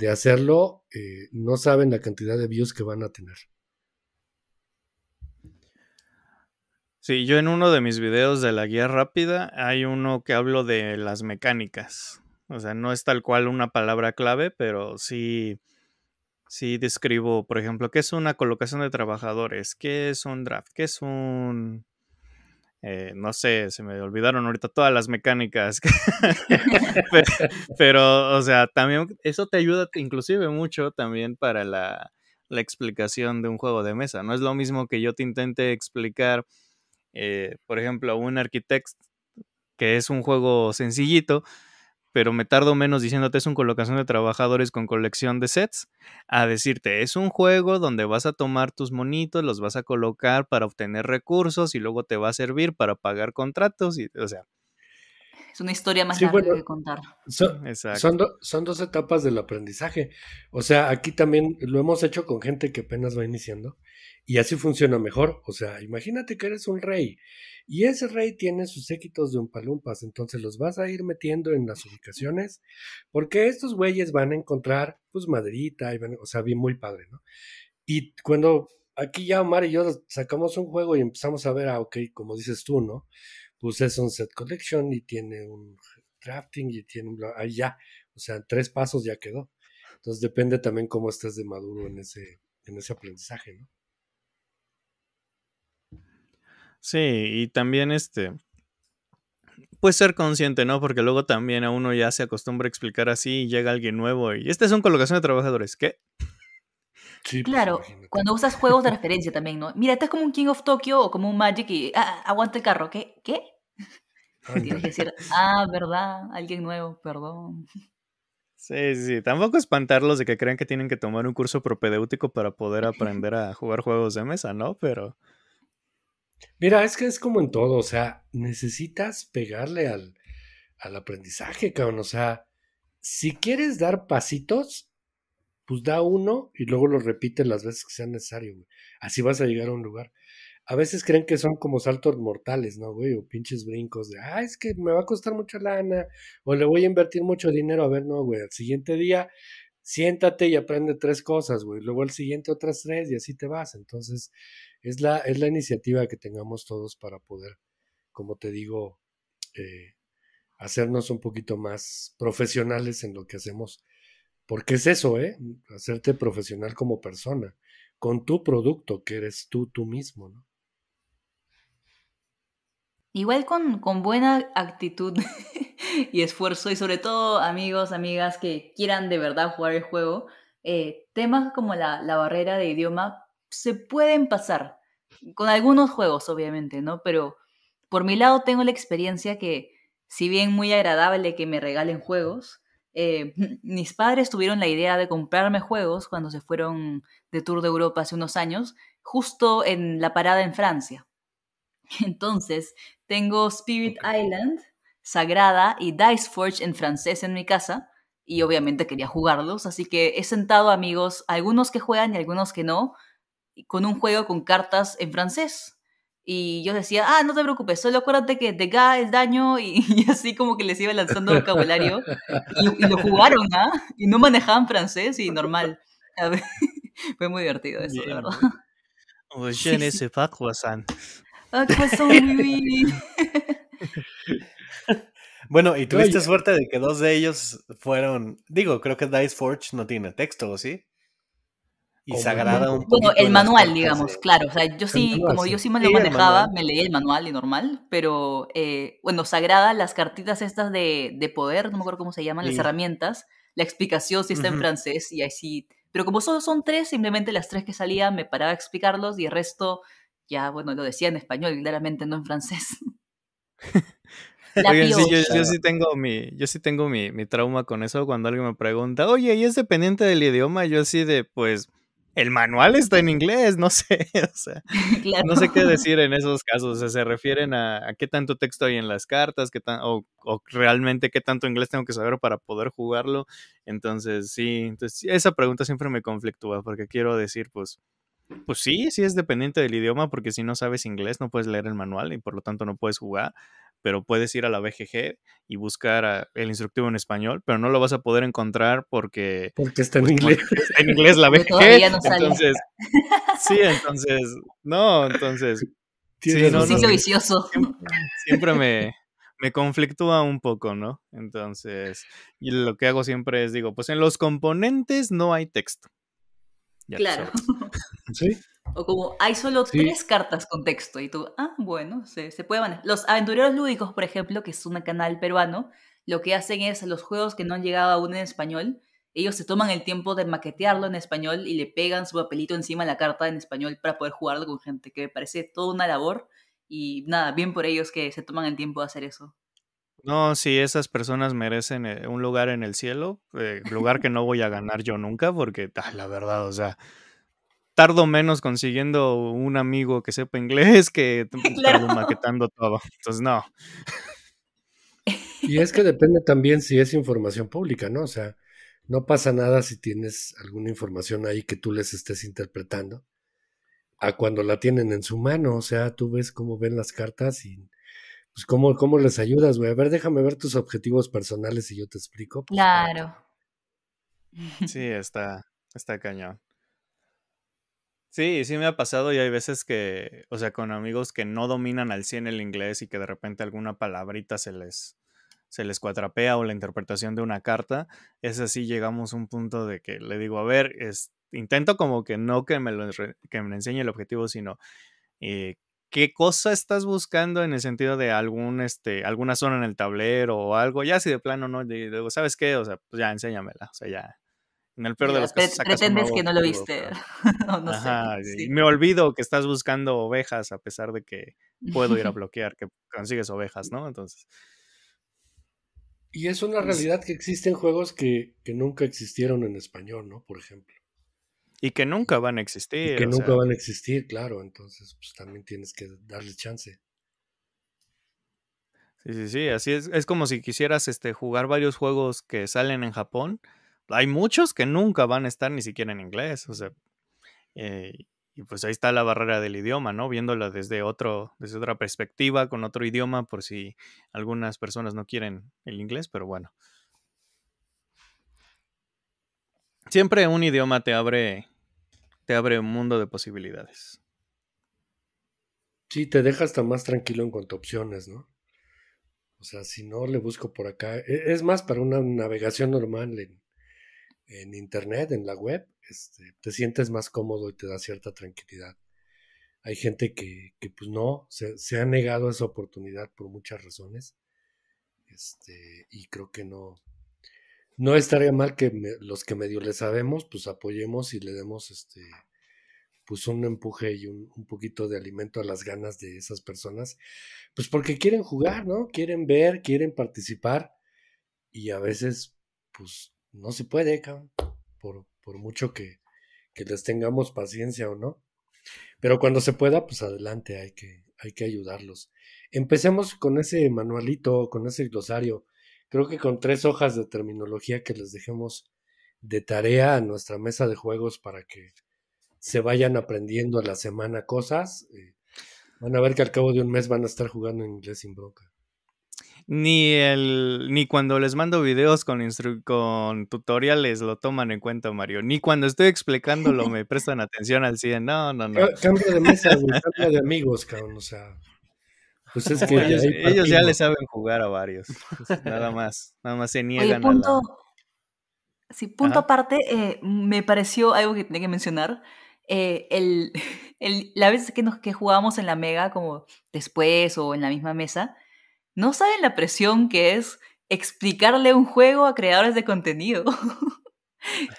hacerlo, eh, no saben la cantidad de views que van a tener. Sí, yo en uno de mis videos de la guía rápida hay uno que hablo de las mecánicas. O sea, no es tal cual una palabra clave, pero sí, sí describo, por ejemplo, qué es una colocación de trabajadores, qué es un draft, qué es un... Eh, no sé, se me olvidaron ahorita todas las mecánicas. pero, o sea, también eso te ayuda inclusive mucho también para la explicación de un juego de mesa. No es lo mismo que yo te intente explicar eh, por ejemplo, un Architect, que es un juego sencillito, pero me tardo menos diciéndote es un colocación de trabajadores con colección de sets, a decirte es un juego donde vas a tomar tus monitos, los vas a colocar para obtener recursos y luego te va a servir para pagar contratos y, o sea, es una historia más sí, de que contar. Son, son, son, dos etapas del aprendizaje. O sea, aquí también lo hemos hecho con gente que apenas va iniciando y así funciona mejor. O sea, imagínate que eres un rey y ese rey tiene sus séquitos de umpalumpas, entonces los vas a ir metiendo en las ubicaciones porque estos güeyes van a encontrar pues maderita, y van, o sea, bien muy padre, ¿no? Y cuando aquí ya Omar y yo sacamos un juego y empezamos a ver, ah, ok, como dices tú, ¿no? pues es un set collection y tiene un drafting y tiene un... blog. ahí ya, o sea, tres pasos ya quedó. Entonces depende también cómo estés de maduro en ese, en ese aprendizaje, ¿no? Sí, y también este, pues ser consciente, ¿no? Porque luego también a uno ya se acostumbra a explicar así y llega alguien nuevo y este es un colocación de trabajadores, ¿qué? Pues, claro, cuando usas juegos de referencia también, ¿no? Mira, estás como un King of Tokyo o como un Magic y ah, ah aguanta el carro, ¿qué? Tienes que decir, ah, verdad, alguien nuevo, perdón. Sí, sí, tampoco espantarlos de que crean que tienen que tomar un curso propedéutico para poder aprender a jugar juegos de mesa, ¿no? Pero... Mira, es que es como en todo, o sea, necesitas pegarle al, al aprendizaje, cabrón, o sea, si quieres dar pasitos, pues da uno y luego lo repite las veces que sea necesario, güey. Así vas a llegar a un lugar. A veces creen que son como saltos mortales, ¿no, güey? O pinches brincos de, ah, es que me va a costar mucha lana, o le voy a invertir mucho dinero. A ver, no, güey, al siguiente día siéntate y aprende tres cosas, güey. Luego al siguiente otras tres y así te vas. Entonces, es la, es la iniciativa que tengamos todos para poder, como te digo, eh, hacernos un poquito más profesionales en lo que hacemos porque es eso, ¿eh? Hacerte profesional como persona, con tu producto, que eres tú, tú mismo, ¿no? Igual con, buena actitud y esfuerzo, y sobre todo amigos, amigas que quieran de verdad jugar el juego, eh, temas como la, la barrera de idioma se pueden pasar, con algunos juegos obviamente, ¿no? Pero por mi lado tengo la experiencia que, si bien muy agradable que me regalen juegos, eh, mis padres tuvieron la idea de comprarme juegos cuando se fueron de tour de Europa hace unos años, justo en la parada en Francia. Entonces, tengo Spirit Island, Sagrada y Dice Forge en francés en mi casa, y obviamente quería jugarlos, así que he sentado amigos, algunos que juegan y algunos que no, con un juego con cartas en francés. Y yo decía, ah, no te preocupes, solo acuérdate que te cae el daño y, así como que les iba lanzando vocabulario. Y, lo jugaron, ¿ah? Y no manejaban francés y normal. fue muy divertido eso, la verdad. en ese Bueno, y tuviste suerte de que dos de ellos fueron, digo, creo que Dice Forge no tiene texto, ¿sí? y sagrada un poco. Bueno, el manual, digamos, claro. O sea, yo sí, como yo sí me lo manejaba, me leí el manual y normal, pero eh, bueno, sagrada las cartitas estas de, de, poder, no me acuerdo cómo se llaman, las herramientas, la explicación si sí está en francés y así. Pero como solo son tres, simplemente las tres que salían me paraba a explicarlos y el resto ya, bueno, lo decía en español, claramente no en francés. sí, yo, yo, sí tengo mi, yo sí tengo mi, mi trauma con eso cuando alguien me pregunta, oye, ¿y es dependiente del idioma? Yo así de, pues, el manual está en inglés, no sé, o sea, no sé qué decir en esos casos, o sea, se refieren a, qué tanto texto hay en las cartas, qué o, realmente qué tanto inglés tengo que saber para poder jugarlo, entonces sí, entonces esa pregunta siempre me conflictúa porque quiero decir, pues, pues sí, sí es dependiente del idioma porque si no sabes inglés no puedes leer el manual y por lo tanto no puedes jugar, pero puedes ir a la BGG y buscar el instructivo en español, pero no lo vas a poder encontrar porque... Porque está en pues, inglés. en inglés la BGG. entonces, sí, entonces, no, entonces... Sí, un no, vicioso. Siempre, me, me conflictúa un poco, ¿no? Entonces, y lo que hago siempre es digo, pues en los componentes no hay texto. Ya claro. Sí, o como hay solo tres cartas con texto y tú, ah, bueno, se, se puede manejar. Los aventureros lúdicos, por ejemplo, que es un canal peruano, lo que hacen es los juegos que no han llegado aún en español, ellos se toman el tiempo de maquetearlo en español y le pegan su papelito encima de la carta en español para poder jugarlo con gente, que me parece toda una labor y nada, bien por ellos que se toman el tiempo de hacer eso. No, sí, esas personas merecen eh, un lugar en el cielo, eh, lugar que no voy a ganar yo nunca, porque ah, la verdad, o sea, tardo menos consiguiendo un amigo que sepa inglés que maquetando todo. Entonces, no. Y es que depende también si es información pública, ¿no? O sea, no pasa nada si tienes alguna información ahí que tú les estés interpretando a cuando la tienen en su mano. O sea, tú ves cómo ven las cartas y pues cómo, cómo les ayudas, güey. A ver, déjame ver tus objetivos personales y yo te explico. Pues, claro. Sí, está, está cañón. Sí, sí me ha pasado y hay veces que, o sea, con amigos que no dominan al 100 el inglés y que de repente alguna palabrita se les, se les cuatrapea o la interpretación de una carta, es así llegamos a un punto de que le digo, a ver, es, intento como que no que me, lo, que me enseñe el objetivo, sino eh, qué cosa estás buscando en el sentido de algún, este, alguna zona en el tablero o algo, ya si de plano no, digo, ¿sabes qué? O sea, pues ya enséñamela, o sea, ya en el peor de los casos. pretendes que no lo viste. me olvido que estás buscando ovejas a pesar de que puedo ir a bloquear, que consigues ovejas, ¿no? Entonces. Y es una pues realidad que existen juegos que, nunca existieron en español, ¿no? Por ejemplo. Y que nunca van a existir. que nunca van a existir, claro. Entonces, pues, también tienes que darle chance. Sí, sí, sí. Así es. Es como si quisieras este, jugar varios juegos que salen en Japón hay muchos que nunca van a estar ni siquiera en inglés, o sea, eh, y pues ahí está la barrera del idioma, ¿no? Viéndola desde otro, desde otra perspectiva, con otro idioma, por si algunas personas no quieren el inglés, pero bueno. Siempre un idioma te abre, te abre un mundo de posibilidades. Sí, te deja hasta más tranquilo en cuanto a opciones, ¿no? O sea, si no le busco por acá, e, es más para una navegación normal en, en internet, en la web, este, te sientes más cómodo y te da cierta tranquilidad. Hay gente que, que pues no, se, se, ha negado esa oportunidad por muchas razones. Este, y creo que no, no estaría mal que los que medio le sabemos, pues apoyemos y le demos este, pues un empuje y un, un, poquito de alimento a las ganas de esas personas, pues porque quieren jugar, ¿no? Quieren ver, quieren participar y a veces, pues no se puede, cabrón, por, por mucho que, les tengamos paciencia o no. Pero cuando se pueda, pues adelante, hay que, hay que ayudarlos. Empecemos con ese manualito, con ese glosario. Creo que con tres hojas de terminología que les dejemos de tarea a nuestra mesa de juegos para que se vayan aprendiendo a la semana cosas. Eh, van a ver que al cabo de un mes van a estar jugando en inglés sin bronca ni el ni cuando les mando videos con con tutoriales lo toman en cuenta, Mario. Ni cuando estoy explicándolo me prestan atención al 100. No, no, no. Cambio de mesa, cambio de amigos, cabrón, o sea. Pues es que ellos, ya le saben jugar a varios. Nada más, nada más se niegan punto, a Sí, punto aparte, eh, me pareció algo que tenía que mencionar. Eh, la vez que, nos, que jugábamos en la Mega, como después o en la misma mesa, no saben la presión que es explicarle un juego a creadores de contenido.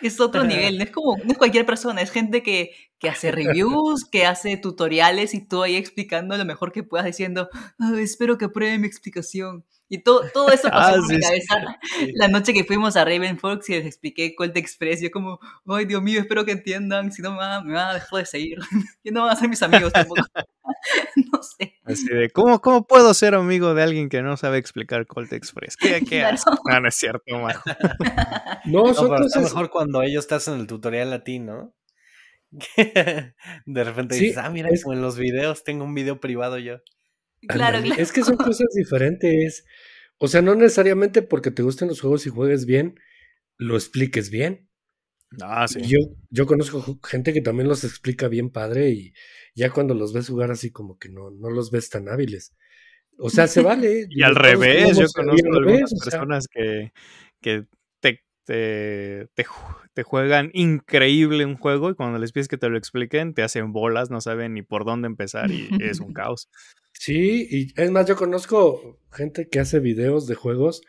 es otro nivel, no es como cualquier persona, es gente que, que hace reviews, que hace tutoriales y tú ahí explicando lo mejor que puedas diciendo, ah, espero que apruebe mi explicación. Y todo, todo eso pasó en ah, por mi cabeza la noche que fuimos a Raven Fox y les expliqué Colt Express. Yo como, ay, Dios mío, espero que entiendan. Si no, me van a dejar de seguir. y no van a ser mis amigos tampoco. no sé. Así de, ¿cómo, ¿cómo puedo ser amigo de alguien que no sabe explicar Colt Express? ¿Qué, qué No, no es cierto, Majo. no, no pero mejor cuando ellos estás en el tutorial a ti, ¿no? de repente dices, ah, mira, como en los videos, tengo un video privado yo. Es que son cosas diferentes. O sea, no necesariamente porque te gusten los juegos y juegues bien, lo expliques bien. Ah, yo, yo conozco gente que también los explica bien padre y ya cuando los ves jugar así como que no, no los ves tan hábiles. O sea, se vale. y, al revés, yo conozco personas que, que te, juegan increíble un juego y cuando les pides que te lo expliquen, te hacen bolas, no saben ni por dónde empezar y es un caos. Sí, y es más, yo conozco gente que hace videos de juegos,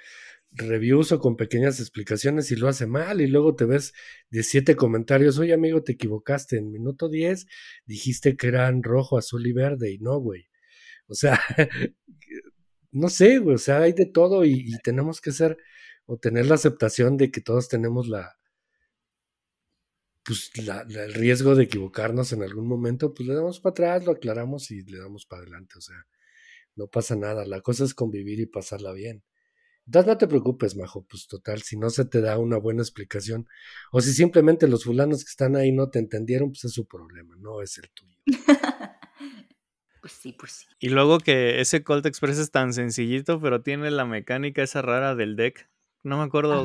reviews o con pequeñas explicaciones y lo hace mal y luego te ves 17 comentarios, oye amigo, te equivocaste, en minuto 10 dijiste que eran rojo, azul y verde y no, güey. O sea, no sé, güey, o sea, hay de todo y, y tenemos que ser o tener la aceptación de que todos tenemos la, pues el riesgo de equivocarnos en algún momento, pues le damos para atrás, lo aclaramos y le damos para adelante. O sea, no pasa nada. La cosa es convivir y pasarla bien. Entonces no te preocupes, Majo, pues total, si no se te da una buena explicación o si simplemente los fulanos que están ahí no te entendieron, pues es su problema, no es el tuyo. Pues sí, pues sí. Y luego que ese Colt Express es tan sencillito, pero tiene la mecánica esa rara del deck. No me acuerdo.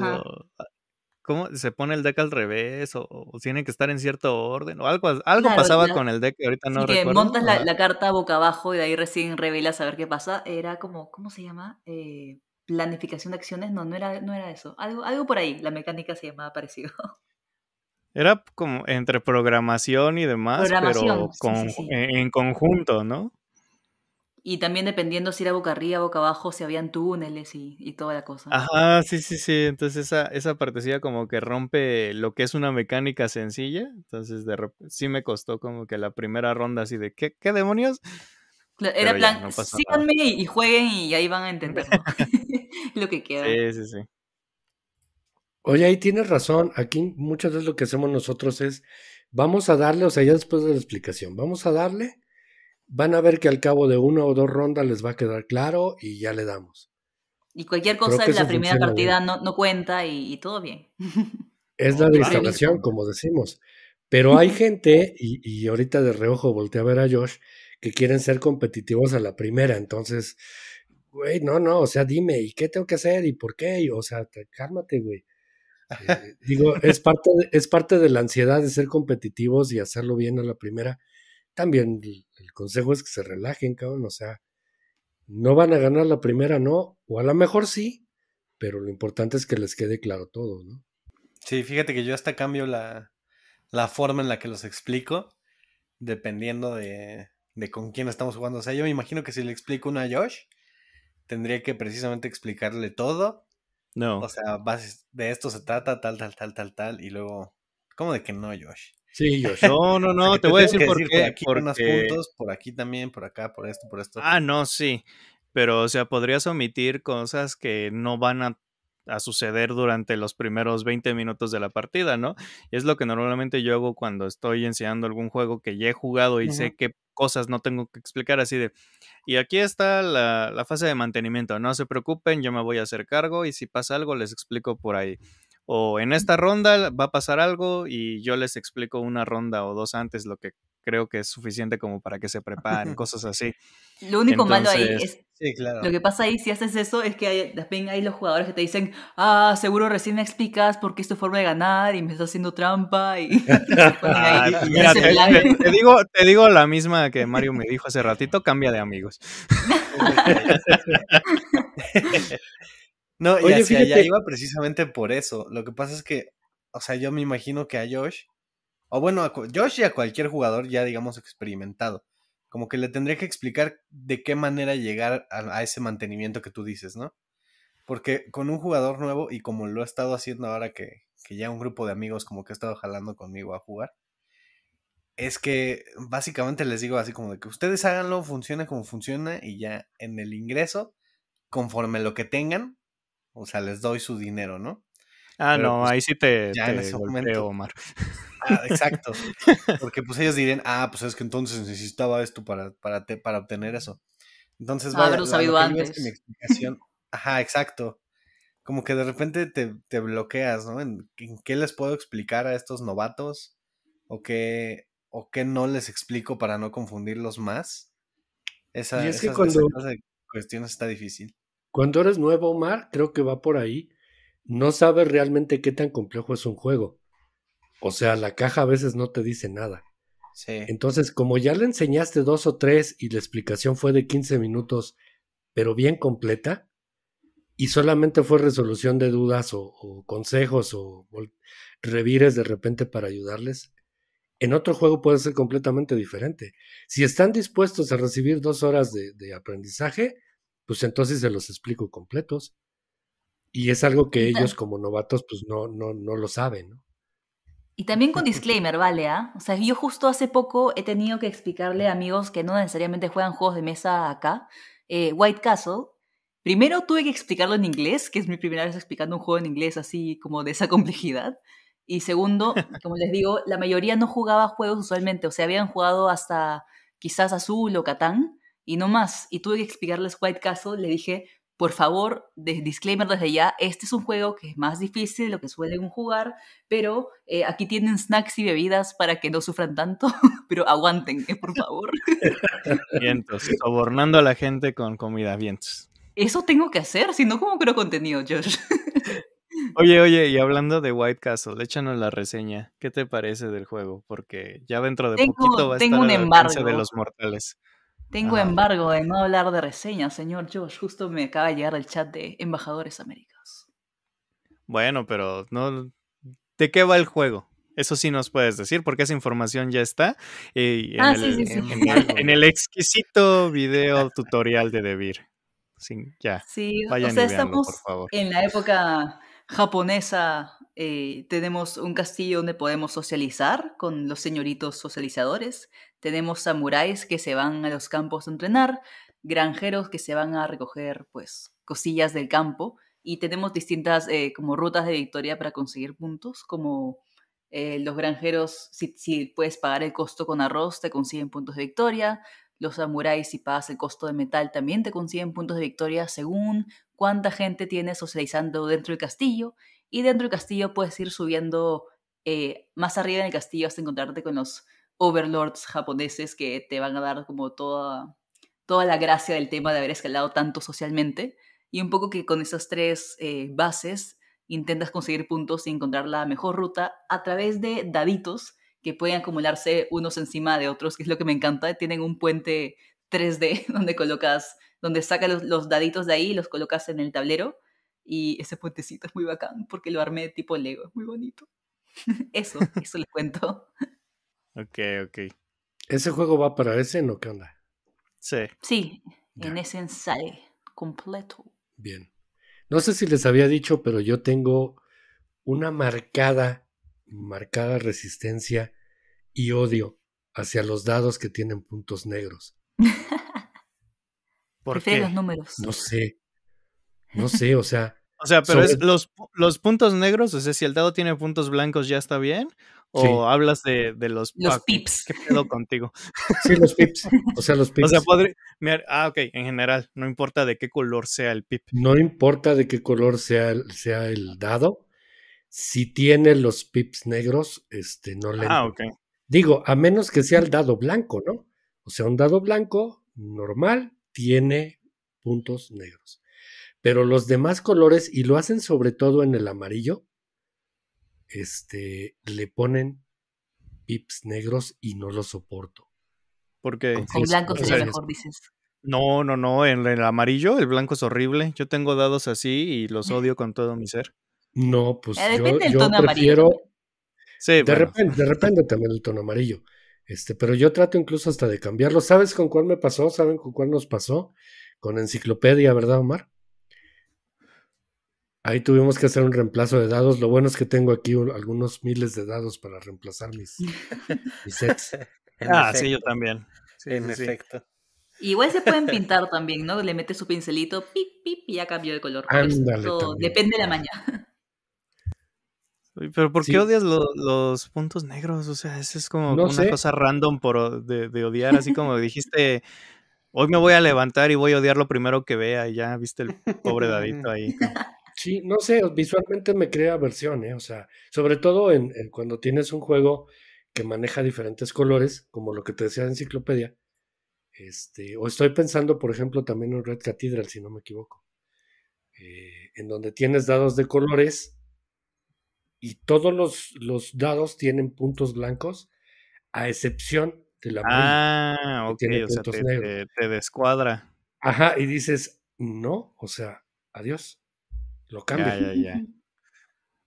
¿Cómo se pone el deck al revés? ¿O, tiene que estar en cierto orden? ¿O algo, algo pasaba con el deck que ahorita no recuerdo. Que montas la, carta boca abajo y de ahí recién revelas a ver qué pasa. Era como, ¿cómo se llama? Eh, planificación de acciones. No, no era, no era eso. Algo, por ahí. La mecánica se llamaba parecido. Era como entre programación y demás, pero en, conjunto, ¿no? Y también dependiendo si era boca arriba, boca abajo, si habían túneles y, toda la cosa. Ajá, sí, sí, sí. Entonces esa, esa partecilla como que rompe lo que es una mecánica sencilla. Entonces sí me costó como que la primera ronda así de ¿qué, demonios? era plan, síganme y jueguen y ahí van a entender lo que queda. Sí, sí, sí. Oye, ahí tienes razón. Aquí muchas veces lo que hacemos nosotros es, vamos a darle, o sea, ya después de la explicación, vamos a darle Van a ver que al cabo de una o dos rondas les va a quedar claro y ya le damos. Y cualquier cosa en la primera partida no, no, cuenta y, todo bien. Es la de instalación, como decimos. Pero hay gente, y, y, ahorita de reojo volteé a ver a Josh, que quieren ser competitivos a la primera. Entonces, güey, no, no, o sea, dime, ¿y qué tengo que hacer? ¿Y por qué? o sea, cálmate, güey. Eh, digo, es parte, es parte de la ansiedad de ser competitivos y hacerlo bien a la primera también el consejo es que se relajen, cabrón, o sea, no van a ganar la primera, no, o a lo mejor sí, pero lo importante es que les quede claro todo, ¿no? Sí, fíjate que yo hasta cambio la, la forma en la que los explico, dependiendo de, de, con quién estamos jugando. O sea, yo me imagino que si le explico una a Josh, tendría que precisamente explicarle todo. No. O sea, de esto se trata, tal, tal, tal, tal, tal, y luego, ¿cómo de que no, Josh? Sí, yo, no, no, no, te, voy a decir, por qué. Por aquí unos puntos, por aquí también, por acá, por esto, por esto. Ah, no, sí. Pero, o sea, podrías omitir cosas que no van a, suceder durante los primeros 20 minutos de la partida, ¿no? Y es lo que normalmente yo hago cuando estoy enseñando algún juego que ya he jugado y sé qué cosas no tengo que explicar, así de. Y aquí está la, la fase de mantenimiento, no se preocupen, yo me voy a hacer cargo y si pasa algo les explico por ahí o en esta ronda va a pasar algo y yo les explico una ronda o dos antes lo que creo que es suficiente como para que se preparen, cosas así. Lo único malo ahí es... Lo que pasa ahí si haces eso es que hay, hay los jugadores que te dicen, ah, seguro recién me explicas por qué es tu forma de ganar y me estás haciendo trampa y... te, digo, te digo la misma que Mario me dijo hace ratito, cambia de amigos. No, y Oye, iba precisamente por eso. Lo que pasa es que, o sea, yo me imagino que a Josh, o bueno, a Josh y a cualquier jugador ya, digamos, experimentado, como que le tendría que explicar de qué manera llegar a, ese mantenimiento que tú dices, ¿no? Porque con un jugador nuevo y como lo he estado haciendo ahora que, que ya un grupo de amigos como que ha estado jalando conmigo a jugar, es que básicamente les digo así como de que ustedes háganlo, funciona como funciona y ya en el ingreso, conforme lo que tengan, o sea, les doy su dinero, ¿no? Ah, no, pues, ahí sí te, ya en Omar. Ah, exacto. Porque pues ellos dirían, ah, pues es que entonces necesitaba esto para, para, para obtener eso. Entonces, ah, a lo antes. ajá, exacto. Como que de repente te, bloqueas, ¿no? ¿En, qué les puedo explicar a estos novatos? ¿O qué, o qué no les explico para no confundirlos más? Esa, y es que cuestiones está difícil. Cuando eres nuevo, Omar, creo que va por ahí, no sabes realmente qué tan complejo es un juego. O sea, la caja a veces no te dice nada. Entonces, como ya le enseñaste dos o tres y la explicación fue de 15 minutos, pero bien completa, y solamente fue resolución de dudas o, consejos o, revires de repente para ayudarles, en otro juego puede ser completamente diferente. Si están dispuestos a recibir dos horas de aprendizaje, pues entonces se los explico completos. Y es algo que ellos como novatos pues no, no, no lo saben, ¿no? Y también con disclaimer, ¿vale? ¿Ah? O sea, yo justo hace poco he tenido que explicarle a amigos que no necesariamente juegan juegos de mesa acá, eh, White Castle. Primero tuve que explicarlo en inglés, que es mi primera vez explicando un juego en inglés así como de esa complejidad. Y segundo, como les digo, la mayoría no jugaba juegos usualmente, o sea, habían jugado hasta quizás Azul o Catán, y no más. Y tuve que explicarles White Castle, le dije, por favor, de disclaimer desde ya, este es un juego que es más difícil de lo que suelen jugar, pero eh, aquí tienen snacks y bebidas para que no sufran tanto, pero aguanten, eh, por favor. Vientos, sobornando a la gente con comida, vientos. Eso tengo que hacer, si no, ¿cómo creo contenido, Josh? Oye, oye, y hablando de White Castle, échanos la reseña. ¿Qué te parece del juego? Porque ya dentro de tengo, poquito va a estar un de los mortales. Tengo embargo de no hablar de reseñas, señor Josh. Justo me acaba de llegar el chat de Embajadores Américas. Bueno, pero no. ¿De qué va el juego? Eso sí nos puedes decir, porque esa información ya está eh, ah, en, el, En, exquisito video tutorial de Debir. ya. Sí, o sea, estamos en la época japonesa eh, tenemos un castillo donde podemos socializar con los señoritos socializadores. Tenemos samuráis que se van a los campos a entrenar, granjeros que se van a recoger, pues, cosillas del campo. Y tenemos distintas eh, como rutas de victoria para conseguir puntos, como eh, los granjeros, si, si puedes pagar el costo con arroz, te consiguen puntos de victoria. Los samuráis, si pagas el costo de metal, también te consiguen puntos de victoria según cuánta gente tienes socializando dentro del castillo. Y dentro del castillo puedes ir subiendo eh, más arriba en el castillo hasta encontrarte con los overlords japoneses que te van a dar como toda, toda la gracia del tema de haber escalado tanto socialmente. Y un poco que con esas tres eh, bases intentas conseguir puntos y encontrar la mejor ruta a través de daditos que pueden acumularse unos encima de otros, que es lo que me encanta. Tienen un puente 3D donde colocas, donde sacas los, los daditos de ahí y los colocas en el tablero y ese puentecito es muy bacán porque lo armé de tipo Lego, es muy bonito. Eso, eso les cuento. Ok, ok. ¿Ese juego va para ese o qué onda? Sí. Sí, en ese ensayo completo. Bien. No sé si les había dicho, pero yo tengo una marcada, marcada resistencia y odio hacia los dados que tienen puntos negros. ¿Por los números. No sé. No sé, o sea. o sea, pero los, puntos negros, o sea, si el dado tiene puntos blancos, ¿ya está bien? ¿O hablas de, de los, los pips? ¿Qué pedo contigo? Sí, los pips. O sea, los pips. O sea, ah, ok, en general, no importa de qué color sea el pip. No importa de qué color sea el, sea el dado. Si tiene los pips negros, este, no le. Ah, ok. Digo, a menos que sea el dado blanco, ¿no? O sea, un dado blanco normal tiene puntos negros pero los demás colores, y lo hacen sobre todo en el amarillo, este, le ponen pips negros y no lo soporto. Porque el blanco sería mejor, dices. No, no, no, en el amarillo el blanco es horrible. Yo tengo dados así y los odio con todo mi ser. No, pues eh, yo, prefiero... de, repente, de repente también el tono amarillo. Este, pero yo trato incluso hasta de cambiarlo. ¿Sabes con cuál me pasó? ¿Saben con cuál nos pasó? Con enciclopedia, ¿verdad, Omar? Ahí tuvimos que hacer un reemplazo de dados. Lo bueno es que tengo aquí algunos miles de dados para reemplazar mis, sets. ah, sí, yo también. en efecto. Igual se pueden pintar también, ¿no? Le metes su pincelito, pip, pip, y ya cambió de color. depende de la mañana. Pero ¿por qué odias los puntos negros? O sea, eso es como una cosa random por, de, odiar, así como dijiste, hoy me voy a levantar y voy a odiar lo primero que vea y ya viste el pobre dadito ahí. Sí, no sé, visualmente me crea aversión, ¿eh? O sea, sobre todo en, cuando tienes un juego que maneja diferentes colores, como lo que te decía enciclopedia. Este, o estoy pensando, por ejemplo, también en Red Cathedral, si no me equivoco, eh, en donde tienes dados de colores y todos los, dados tienen puntos blancos, a excepción de la ah, ok, o te, descuadra. Ajá, y dices, no, o sea, adiós. Lo cambia.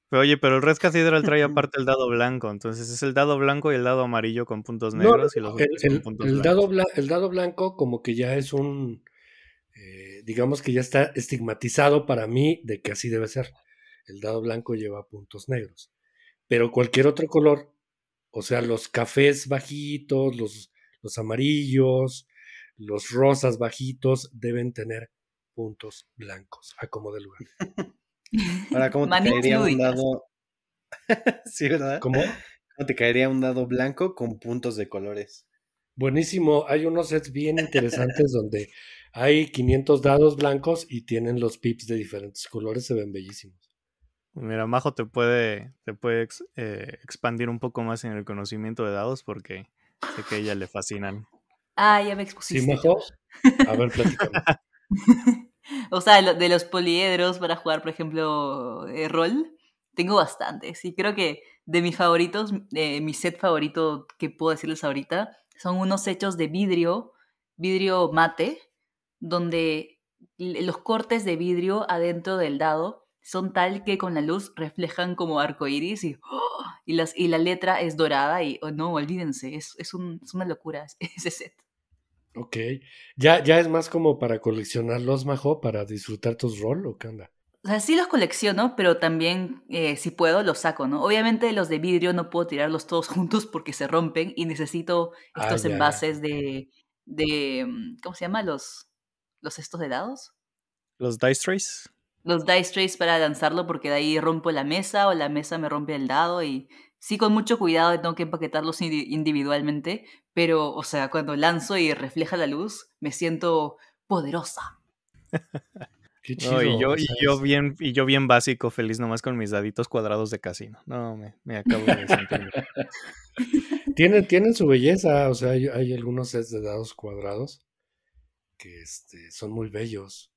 Pero, oye, pero el Red catedral trae aparte el dado blanco, entonces es el dado blanco y el dado amarillo con puntos negros y los el, dado, el dado blanco como que ya es un, eh, digamos que ya está estigmatizado para mí de que así debe ser. El dado blanco lleva puntos negros, pero cualquier otro color, o sea, los cafés bajitos, los, los amarillos, los rosas bajitos deben tener puntos blancos. A como de lugar. Ahora, ¿cómo te caería un dado? sí, ¿verdad? ¿Cómo? ¿Cómo te caería un dado blanco con puntos de colores? Buenísimo, hay unos sets bien interesantes donde hay 500 dados blancos y tienen los pips de diferentes colores, se ven bellísimos. Mira, Majo te puede, te puede eh, expandir un poco más en el conocimiento de dados porque sé que a ella le fascinan. Ah, ya me expusiste. A ver, platicamos O sea, de los poliedros para jugar, por ejemplo, eh, rol, tengo bastantes. Y creo que de mis favoritos, eh, mi set favorito que puedo decirles ahorita, son unos hechos de vidrio, vidrio mate, donde los cortes de vidrio adentro del dado son tal que con la luz reflejan como arcoiris y, ¡oh! y, la letra es dorada y, oh, no, olvídense, es, es una locura ese set. Ok. ¿Ya, ¿Ya es más como para coleccionarlos, Majo, para disfrutar tus rol o qué onda? O sea, sí los colecciono, pero también, eh, si puedo, los saco, ¿no? Obviamente los de vidrio no puedo tirarlos todos juntos porque se rompen y necesito ah, estos envases de, de, mm, ¿cómo se llama? Los, los estos de dados. Los dice trays. Los dice trays para lanzarlo porque de ahí rompo la mesa o la mesa me rompe el dado y sí con mucho cuidado tengo que empaquetarlos individualmente, pero, o sea, cuando lanzo y refleja la luz, me siento poderosa. Qué chido, y, yo, bien, y yo bien básico, feliz nomás con mis daditos cuadrados de casino. No, me, acabo de sentir. tienen, su belleza, o sea, hay, algunos sets de dados cuadrados que este, son muy bellos.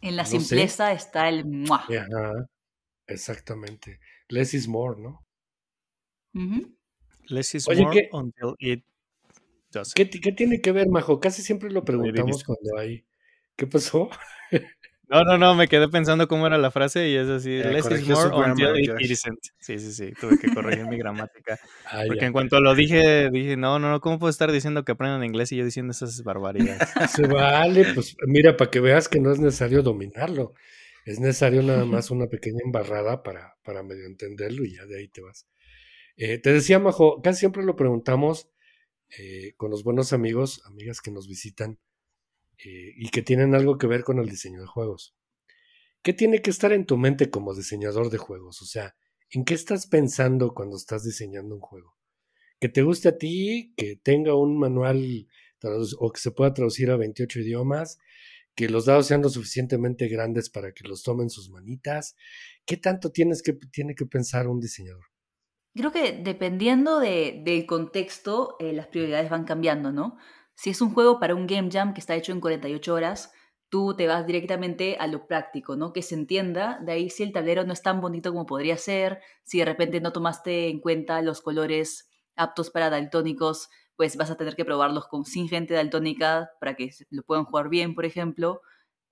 En la simpleza está el... Eh, ajá, exactamente. Less is more, ¿no? Less more ¿qué, until it doesn't. ¿qué, tiene que ver, Majo? Casi siempre lo preguntamos cuando hay. ¿Qué pasó? No, no, no, me quedé pensando cómo era la frase y es así, less is more until it Sí, sí, sí, tuve que corregir mi gramática. porque en cuanto lo dije, dije, no, no, no, ¿cómo puedo estar diciendo que aprendan inglés y yo diciendo esas barbaridades? Se vale, pues mira, para que veas que no es necesario dominarlo. Es necesario nada más una pequeña embarrada para, para medio entenderlo y ya de ahí te vas. Eh, te decía, Majo, casi siempre lo preguntamos eh, con los buenos amigos, amigas que nos visitan eh, y que tienen algo que ver con el diseño de juegos. ¿Qué tiene que estar en tu mente como diseñador de juegos? O sea, ¿en qué estás pensando cuando estás diseñando un juego? Que te guste a ti, que tenga un manual o que se pueda traducir a 28 idiomas, que los dados sean lo suficientemente grandes para que los tomen sus manitas. ¿Qué tanto tienes que, tiene que pensar un diseñador? Creo que dependiendo de, del contexto, eh, las prioridades van cambiando, ¿no? Si es un juego para un game jam que está hecho en 48 horas, tú te vas directamente a lo práctico, ¿no? Que se entienda, de ahí si el tablero no es tan bonito como podría ser, si de repente no tomaste en cuenta los colores aptos para daltónicos, pues vas a tener que probarlos con, sin gente daltónica para que lo puedan jugar bien, por ejemplo.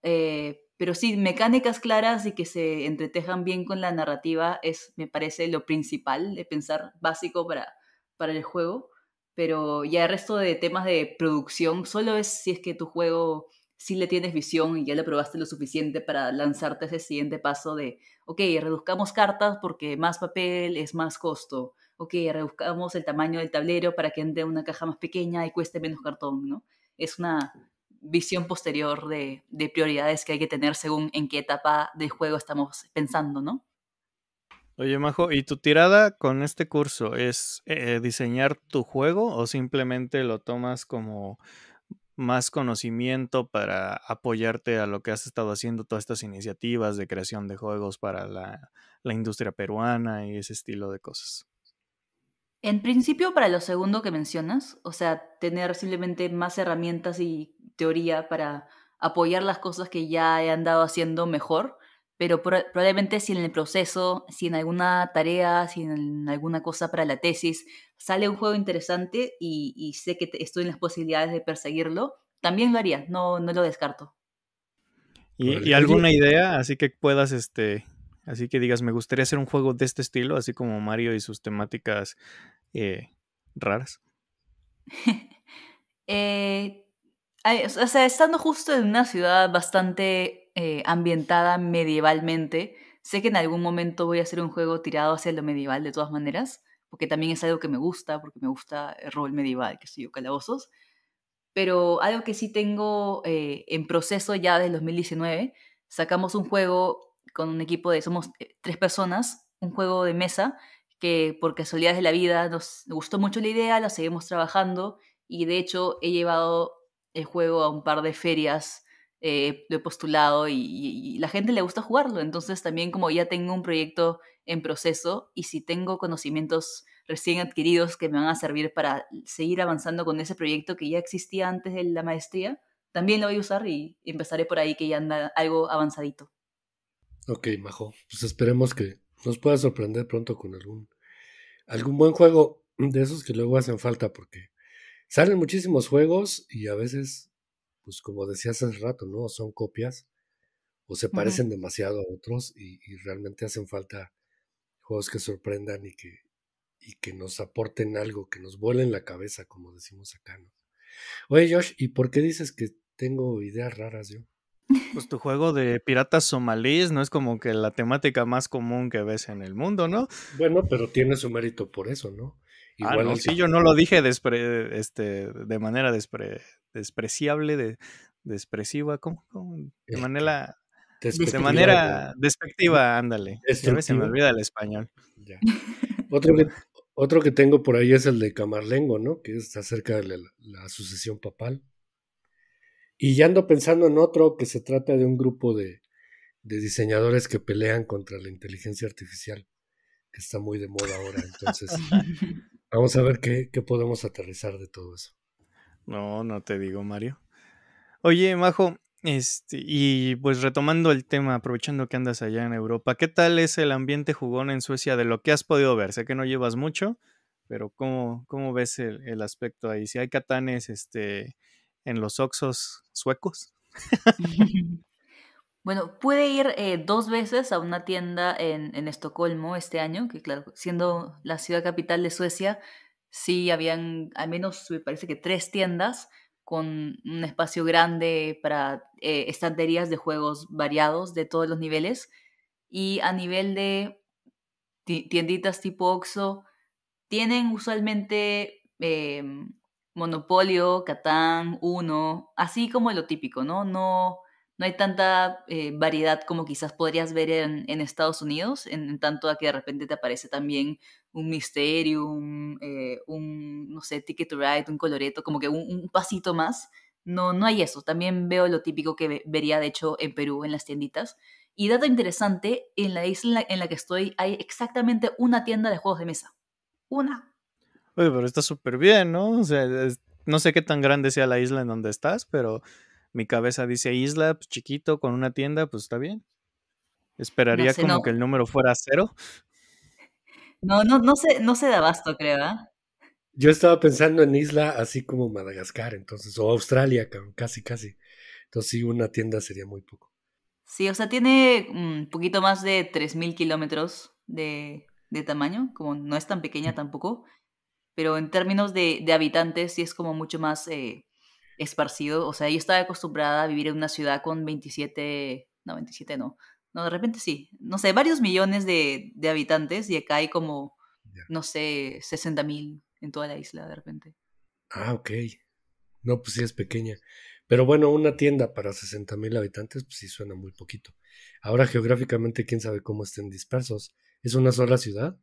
Eh, pero sí, mecánicas claras y que se entretejan bien con la narrativa es, me parece, lo principal de pensar básico para, para el juego. Pero ya el resto de temas de producción solo es si es que tu juego sí le tienes visión y ya le probaste lo suficiente para lanzarte ese siguiente paso de, ok, reduzcamos cartas porque más papel es más costo. Ok, reduzcamos el tamaño del tablero para que entre una caja más pequeña y cueste menos cartón, ¿no? Es una visión posterior de, prioridades que hay que tener según en qué etapa de juego estamos pensando, ¿no? Oye, Majo, ¿y tu tirada con este curso es eh, diseñar tu juego o simplemente lo tomas como más conocimiento para apoyarte a lo que has estado haciendo, todas estas iniciativas de creación de juegos para la industria peruana y ese estilo de cosas? En principio, para lo segundo que mencionas, o sea, tener simplemente más herramientas y teoría para apoyar las cosas que ya he andado haciendo mejor, pero probablemente si en el proceso, si en alguna tarea, si en alguna cosa para la tesis sale un juego interesante y, sé que estoy en las posibilidades de perseguirlo, también lo haría, no, no lo descarto. ¿Y, ¿Y, alguna idea así que puedas, este, así que digas, me gustaría hacer un juego de este estilo, así como Mario y sus temáticas eh, raras? Eh, o sea, estando justo en una ciudad bastante eh, ambientada medievalmente, sé que en algún momento voy a hacer un juego tirado hacia lo medieval de todas maneras, porque también es algo que me gusta, porque me gusta el rol medieval, que soy yo, calabozos. Pero algo que sí tengo en proceso ya desde 2019, sacamos un juego con un equipo de, somos tres personas, un juego de mesa que por casualidades de la vida nos gustó mucho la idea, la seguimos trabajando y de hecho he llevado el juego a un par de ferias, eh, lo he postulado y, la gente le gusta jugarlo. Entonces también como ya tengo un proyecto en proceso y si tengo conocimientos recién adquiridos que me van a servir para seguir avanzando con ese proyecto que ya existía antes de la maestría, también lo voy a usar y empezaré por ahí que ya anda algo avanzadito. Ok, Majo, pues esperemos que nos pueda sorprender pronto con algún, algún buen juego de esos que luego hacen falta porque salen muchísimos juegos y a veces, pues como decías hace rato, ¿no? Son copias o se parecen demasiado a otros y, realmente hacen falta juegos que sorprendan y que, y que nos aporten algo, que nos vuelen la cabeza, como decimos acá, ¿no? Oye, Josh, ¿y por qué dices que tengo ideas raras yo? Pues tu juego de piratas somalíes no es como que la temática más común que ves en el mundo, ¿no? Bueno, pero tiene su mérito por eso, ¿no? Ah, Igual ah, sí, yo no lo dije este, de manera despre... despreciable, de... despresiva, ¿cómo? De este, manera... De manera despectiva, ándale. Se me olvida el español. Otro, que, tengo por ahí es el de Camarlengo, ¿no? Que es acerca de la sucesión papal. Y ya ando pensando en otro que se trata de un grupo de, diseñadores que pelean contra la inteligencia artificial, que está muy de moda ahora. Entonces, vamos a ver qué, qué podemos aterrizar de todo eso. No, no te digo, Mario. Oye, Majo, este, y pues retomando el tema, aprovechando que andas allá en Europa, ¿qué tal es el ambiente jugón en Suecia de lo que has podido ver? Sé que no llevas mucho, pero ¿cómo, cómo ves el, el aspecto ahí? Si hay catanes, este, en los Oxos suecos. Bueno, pude ir eh, dos veces a una tienda en, Estocolmo este año, que claro, siendo la ciudad capital de Suecia, sí habían al menos, me parece que tres tiendas con un espacio grande para eh, estanterías de juegos variados de todos los niveles. Y a nivel de tienditas tipo Oxxo, tienen usualmente em, Monopolio, Catán, Uno, así como lo típico, ¿no? No, no hay tanta eh, variedad como quizás podrías ver en, Estados Unidos, en, tanto a que de repente te aparece también un misterio, un, eh, no sé, Ticket to Ride, un coloreto, como que un, pasito más. No, no hay eso. También veo lo típico que vería, de hecho, en Perú, en las tienditas. Y dato interesante, en la isla en la que estoy hay exactamente una tienda de juegos de mesa. Una. Oye, pero está súper bien, ¿no? O sea, no sé qué tan grande sea la isla en donde estás, pero mi cabeza dice isla, pues chiquito, con una tienda, pues está bien. Esperaría como que el número fuera cero. No, no, no sé, no sé da abasto, creo, ¿ah? Yo estaba pensando en isla así como Madagascar, entonces, o Australia, casi, casi. Entonces, sí, una tienda sería muy poco. Sí, o sea, tiene un mm, poquito más de 3.000 kilómetros de, tamaño, como no es tan pequeña tampoco pero en términos de, habitantes sí es como mucho más eh, esparcido. O sea, yo estaba acostumbrada a vivir en una ciudad con 27, no, 27 no, no, de repente sí, no sé, varios millones de, habitantes y acá hay como, no sé, 60 mil en toda la isla de repente. Ah, ok. No, pues sí es pequeña. Pero bueno, una tienda para 60 mil habitantes, pues sí suena muy poquito. Ahora geográficamente, quién sabe cómo estén dispersos. ¿Es una sola ciudad?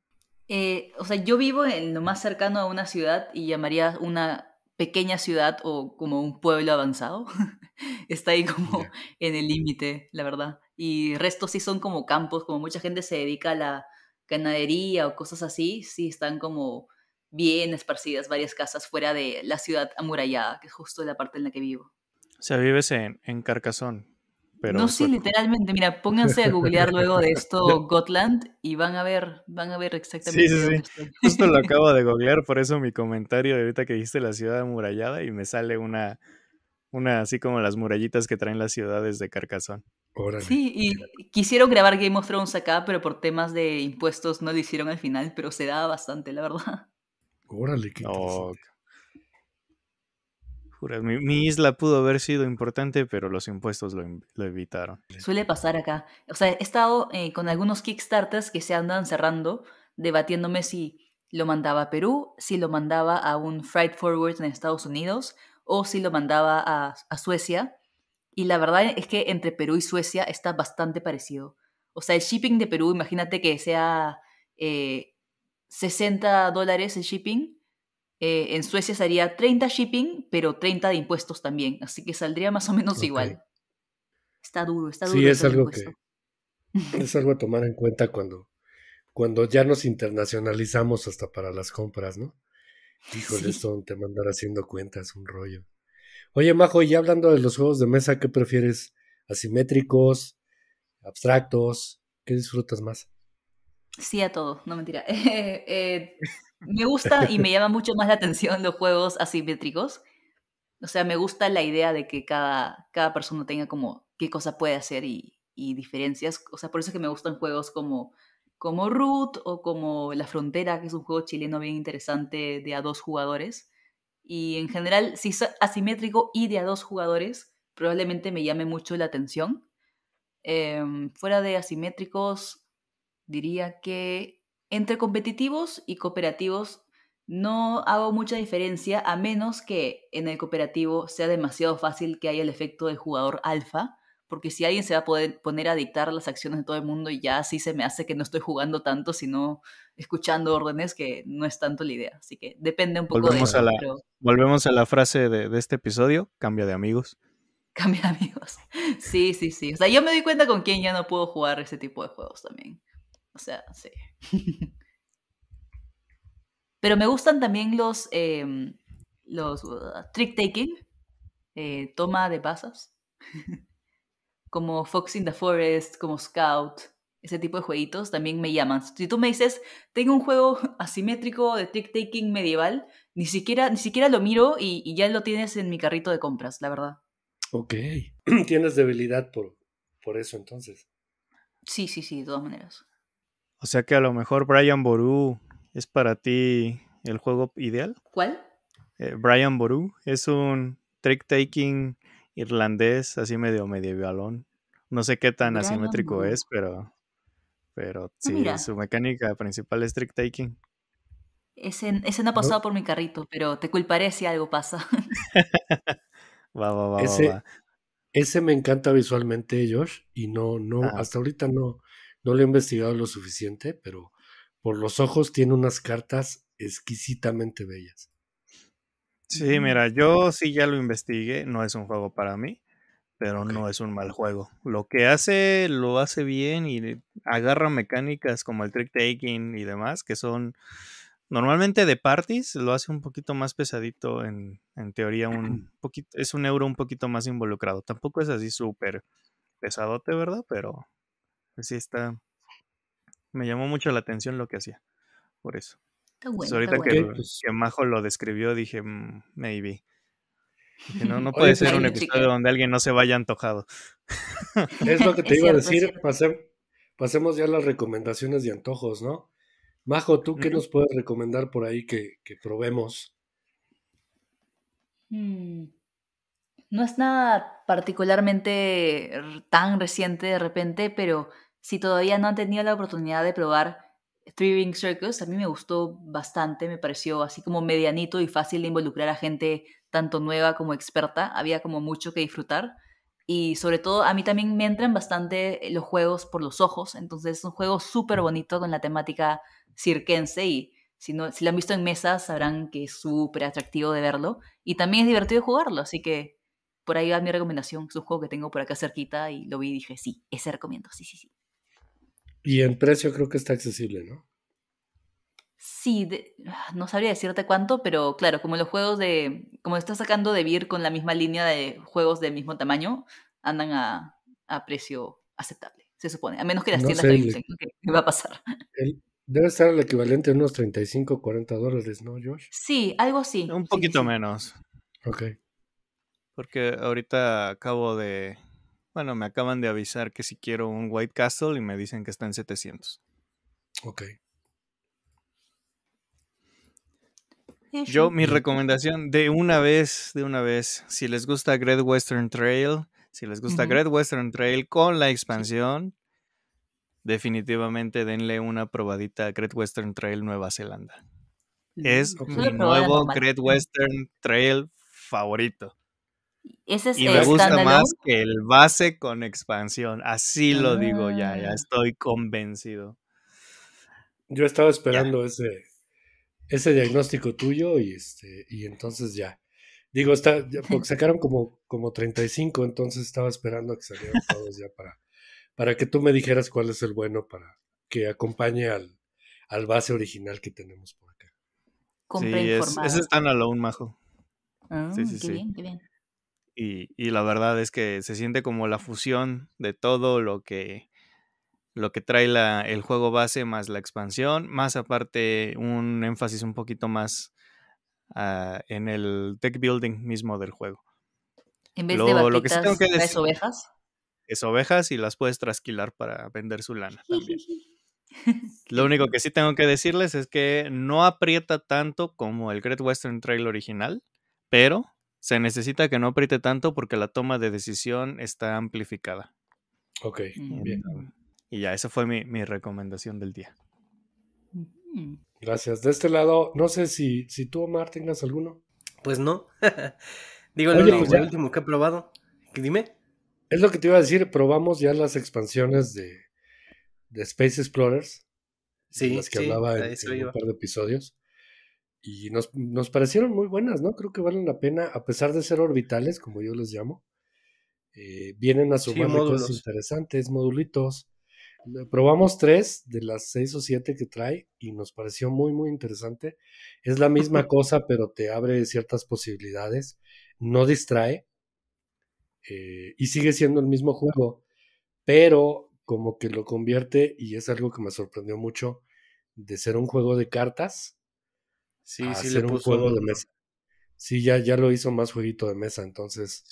Eh, o sea, yo vivo en lo más cercano a una ciudad y llamaría una pequeña ciudad o como un pueblo avanzado. Está ahí como en el límite, la verdad. Y restos sí son como campos, como mucha gente se dedica a la ganadería o cosas así, sí están como bien esparcidas varias casas fuera de la ciudad amurallada, que es justo la parte en la que vivo. O sea, vives en, en no, sí, literalmente. Mira, pónganse a googlear luego de esto Gotland y van a ver, van a ver exactamente. Sí, sí, sí. Justo lo acabo de googlear, por eso mi comentario de ahorita que dijiste la ciudad amurallada y me sale una, una así como las murallitas que traen las ciudades de Carcasón. Órale. Sí, y quisieron grabar Game of Thrones acá, pero por temas de impuestos no lo hicieron al final, pero se daba bastante, la verdad. Órale, qué mi, isla pudo haber sido importante, pero los impuestos lo, lo evitaron. Suele pasar acá. O sea, he estado eh, con algunos Kickstarters que se andan cerrando, debatiéndome si lo mandaba a Perú, si lo mandaba a un freight forward en Estados Unidos o si lo mandaba a, Suecia. Y la verdad es que entre Perú y Suecia está bastante parecido. O sea, el shipping de Perú, imagínate que sea 60 eh, dólares el shipping eh, en Suecia sería 30 shipping, pero 30 de impuestos también. Así que saldría más o menos igual. Está duro, está duro. Sí, es algo que es algo a tomar en cuenta cuando, cuando ya nos internacionalizamos hasta para las compras, ¿no? Híjole, esto te mandar haciendo cuentas, un rollo. Oye, Majo, y hablando de los juegos de mesa, ¿qué prefieres? ¿Asimétricos? ¿Abstractos? ¿Qué disfrutas más? Sí, a todo, no mentira. eh, eh me gusta y me llama mucho más la atención los juegos asimétricos. O sea, me gusta la idea de que cada, cada persona tenga como qué cosa puede hacer y, y diferencias. O sea, por eso es que me gustan juegos como, como Root o como La Frontera, que es un juego chileno bien interesante de a dos jugadores. Y en general, si es asimétrico y de a dos jugadores, probablemente me llame mucho la atención. Em, fuera de asimétricos, diría que entre competitivos y cooperativos no hago mucha diferencia a menos que en el cooperativo sea demasiado fácil que haya el efecto de jugador alfa, porque si alguien se va a poder poner a dictar las acciones de todo el mundo y ya así se me hace que no estoy jugando tanto, sino escuchando órdenes, que no es tanto la idea. Así que depende un poco de la, Volvemos a la frase de, este episodio, cambia de amigos. Cambia de amigos. Sí, sí, sí. O sea, yo me doy cuenta con quién ya no puedo jugar ese tipo de juegos también. O sea, sí. Pero me gustan también los, em, los uh, trick taking, eh, toma de pasas, como Fox in the Forest, como Scout, ese tipo de jueguitos también me llaman. Si tú me dices, tengo un juego asimétrico de trick taking medieval, ni siquiera, ni siquiera lo miro y, ya lo tienes en mi carrito de compras, la verdad. Ok. Tienes debilidad por, por eso entonces. Sí, sí, sí, de todas maneras. O sea que a lo mejor Brian Boru es para ti el juego ideal. ¿Cuál? Eh, Brian Boru es un trick-taking irlandés, así medio medio medievalón. No sé qué tan asimétrico es, pero, pero ah, sí, su mecánica principal es trick-taking. Ese, no ha pasado por mi carrito, pero te culparé si algo pasa. va, va, va, ese, me encanta visualmente, Josh, y no, no, ah. hasta ahorita no, no lo he investigado lo suficiente, pero por los ojos tiene unas cartas exquisitamente bellas. Sí, mira, yo sí ya lo investigué, no es un juego para mí, pero no es un mal juego. Lo que hace, lo hace bien y agarra mecánicas como el trick taking y demás, que son normalmente de parties, lo hace un poquito más pesadito en, en teoría, un poquito, es un euro un poquito más involucrado. Tampoco es así súper pesadote, ¿verdad? Pero pues sí está. Me llamó mucho la atención lo que hacía. Por eso. Pues bueno, ahorita pues que, Majo lo describió, dije, mm, maybe. no, puede pues ser un episodio donde alguien no se vaya antojado. Es lo que te iba a decir. pasemos ya a las recomendaciones de antojos, ¿no? Majo, ¿tú qué nos puedes recomendar por ahí que, probemos? Mm no es nada particularmente tan reciente de repente, pero si todavía no han tenido la oportunidad de probar Three Ring Circus, a mí me gustó bastante, me pareció así como medianito y fácil de involucrar a gente tanto nueva como experta, había como mucho que disfrutar. Y sobre todo, a mí también me entran bastante eh, los juegos por los ojos. Entonces, es un juego súper bonito con la temática cirquense. Y si, si lo han visto en mesa, sabrán que es súper atractivo de verlo. Y también es divertido jugarlo. Así que por ahí va mi recomendación, es un juego que tengo por acá cerquita y lo vi y dije, sí, ese recomiendo, sí, sí, sí. Y en precio creo que está accesible, ¿no? Sí, ah, no sabría decirte cuánto, pero claro, como los juegos de, como está sacando de Vir con la misma línea de juegos del mismo tamaño, andan a, precio aceptable, se supone, a menos que las tiendas que va a pasar. debe estar el equivalente a unos 35, 40 dólares, ¿no, Josh? Sí, algo así. Un poquito menos. Ok. Porque ahorita acabo de. Bueno, me acaban de avisar que si quiero un White Castle y me dicen que está en 700. Ok. Yo, mi recomendación de una vez, de una vez, si les gusta Great Western Trail, si les gusta Great Western Trail con la expansión, definitivamente denle una probadita a Great Western Trail Nueva Zelanda. Es mi nuevo Great Western Trail favorito. Ese y me gusta más que el base con expansión. Así lo digo ya, ya ah. estoy convencido. Yo estaba esperando ese, ese diagnóstico tuyo y, este, y entonces ya. Digo, está, sacaron como, como 35, entonces estaba esperando a que salieran todos ya para, para que tú me dijeras cuál es el bueno para que acompañe al, base original que tenemos por acá. ese es alone majo. sí, ah, sí, qué bien, qué bien. Y, la verdad es que se siente como la fusión de todo lo que, lo que trae el juego base más la expansión, más aparte un énfasis un poquito más ah, en el tech building mismo del juego. En vez de batitas, ovejas. Es ovejas y las puedes trasquilar para vender su lana lo único que sí tengo que decirles es que no aprieta tanto como el Great Western Trail original, pero se necesita que no apriete tanto porque la toma de decisión está amplificada. Ok, bien. Em, y ya, esa fue mi, recomendación del día. Gracias. De este lado, no sé si, si tú, Omar, tengas alguno. Pues no. Digo, el pues último que he probado. Dime. Es lo que te iba a decir, probamos ya las expansiones de, Space Explorers. Sí, las que hablaba en un par de episodios y nos, nos, parecieron muy buenas, ¿no? Creo que valen la pena, a pesar de ser orbitales, como yo les llamo, eh, vienen a sumar cosas interesantes, modulitos. Probamos tres de las seis o siete que trae y nos pareció muy, muy interesante. Es la misma cosa, pero te abre ciertas posibilidades, no distrae eh, y sigue siendo el mismo juego, pero como que lo convierte, y es algo que me sorprendió mucho, de ser un juego de cartas Sí, sí, un juego de mesa. Sí, ya, ya lo hizo más jueguito de mesa, entonces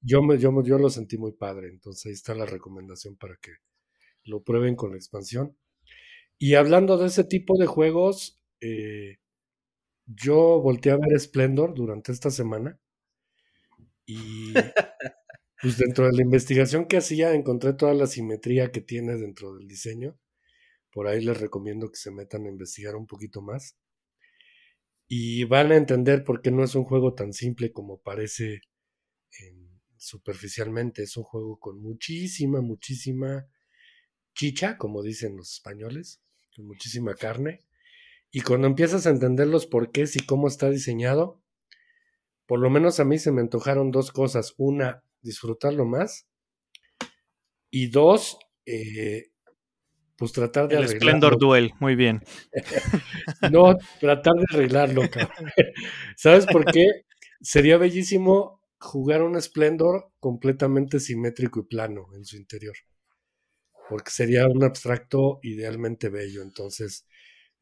yo, me, yo, lo sentí muy padre, entonces ahí está la recomendación para que lo prueben con la expansión. Y hablando de ese tipo de juegos, eh, yo volteé a ver Splendor durante esta semana y pues dentro de la investigación que hacía encontré toda la simetría que tiene dentro del diseño. Por ahí les recomiendo que se metan a investigar un poquito más y van a entender por qué no es un juego tan simple como parece superficialmente. Es un juego con muchísima, muchísima chicha, como dicen los españoles, con muchísima carne. Y cuando empiezas a entender los porqués y cómo está diseñado, por lo menos a mí se me antojaron dos cosas. Una, disfrutarlo más. Y dos, eh, pues tratar de El Splendor Duel, muy bien. no, tratar de arreglarlo, cabrón. ¿Sabes por qué? Sería bellísimo jugar un Splendor completamente simétrico y plano en su interior. Porque sería un abstracto idealmente bello. Entonces,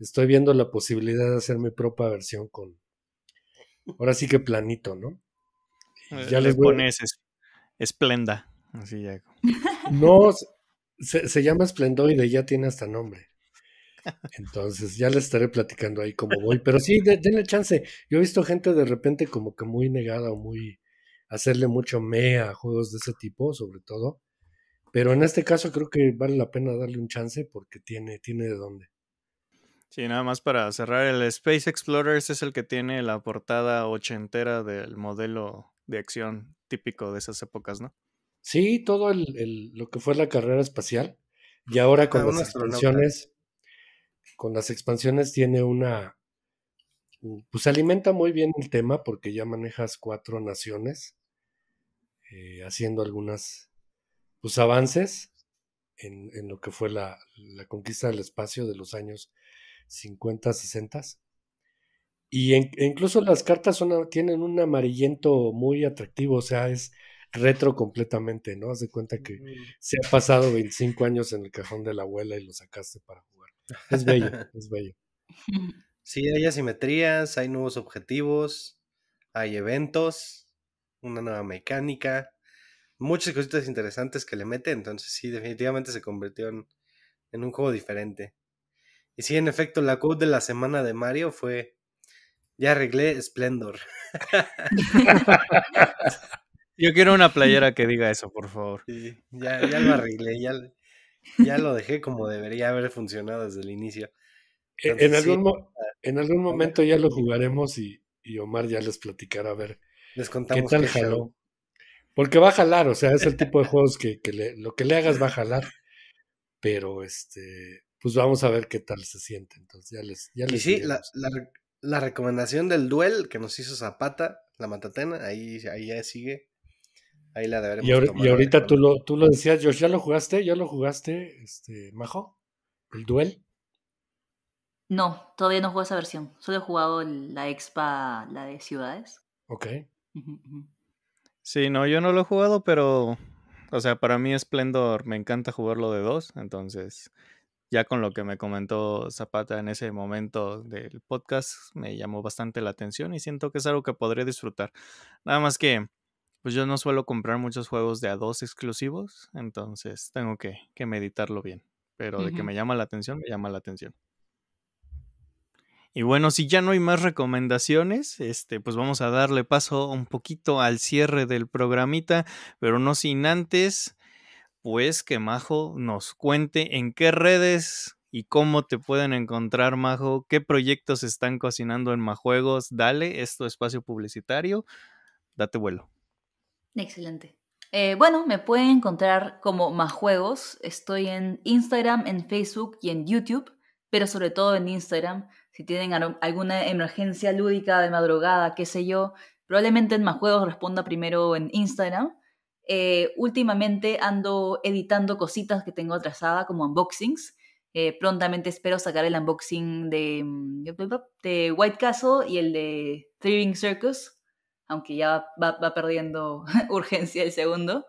estoy viendo la posibilidad de hacer mi propia versión con. Ahora sí que planito, ¿no? Eh, ya les, pones esplenda. Así ya. No, se, llama Splendoide y ya tiene hasta nombre. Entonces, ya le estaré platicando ahí cómo voy. Pero sí, denle chance. Yo he visto gente de repente como que muy negada o muy hacerle mucho mea a juegos de ese tipo, sobre todo. Pero en este caso creo que vale la pena darle un chance porque tiene, tiene de dónde. Sí, nada más para cerrar, el Space Explorers es el que tiene la portada ochentera del modelo de acción típico de esas épocas, ¿no? Sí, todo el, lo que fue la carrera espacial. Y ahora ah, con las expansiones, con las expansiones tiene una, pues alimenta muy bien el tema porque ya manejas cuatro naciones eh, haciendo algunas, pues, avances en, lo que fue la, conquista del espacio de los años 50, 60. Y e incluso las cartas tienen un amarillento muy atractivo, o sea, es retro completamente, ¿no? Haz de cuenta que se ha pasado 25 años en el cajón de la abuela y lo sacaste para jugar. Es bello, es bello. Sí, hay asimetrías, hay nuevos objetivos, hay eventos, una nueva mecánica, muchas cositas interesantes que le mete, entonces sí, definitivamente se convirtió en, un juego diferente. Y sí, en efecto, la code de la semana de Mario fue, ya arreglé Splendor. Yo quiero una playera que diga eso, por favor. ya, ya lo arreglé, ya, lo dejé como debería haber funcionado desde el inicio. E, ah, en, algún, en algún momento ya lo jugaremos y, Omar ya les platicará a ver les contamos qué tal jaló. Porque va a jalar, o sea, es el tipo de juegos que, lo que le hagas va a jalar. Pero este, pues vamos a ver qué tal se siente. Entonces ya les. Ya y sí, la, recomendación del duel que nos hizo Zapata, la Matatena, ahí, ahí ya sigue. Ahí la deberemos y, y ahorita tú lo, tú lo decías, Josh, ¿ya lo jugaste? ¿Ya lo jugaste, este, Majo? ¿El duel? No, todavía no juego esa versión. Solo he jugado la expa, la de ciudades. Ok. Sí, no, yo no lo he jugado, pero. O sea, para mí Splendor me encanta jugarlo de dos. Entonces, ya con lo que me comentó Zapata en ese momento del podcast, me llamó bastante la atención y siento que es algo que podría disfrutar. Nada más que pues yo no suelo comprar muchos juegos de a dos exclusivos, entonces tengo que, meditarlo bien. Pero de que me llama la atención, me llama la atención. Y bueno, si ya no hay más recomendaciones, este, pues vamos a darle paso un poquito al cierre del programita, pero no sin antes, pues que Majo nos cuente en qué redes y cómo te pueden encontrar, Majo, qué proyectos están cocinando en Majuegos. Dale, es espacio publicitario, date vuelo. Excelente. Eh, bueno, me pueden encontrar como Más Juegos. Estoy en Instagram, en Facebook y en YouTube, pero sobre todo en Instagram. Si tienen alguna emergencia lúdica de madrugada, qué sé yo, probablemente en Más Juegos responda primero en Instagram. Eh, últimamente ando editando cositas que tengo atrasada, como unboxings. Eh, prontamente espero sacar el unboxing de, mm, de White Castle y el de Thriving Circus aunque ya va, perdiendo urgencia el segundo.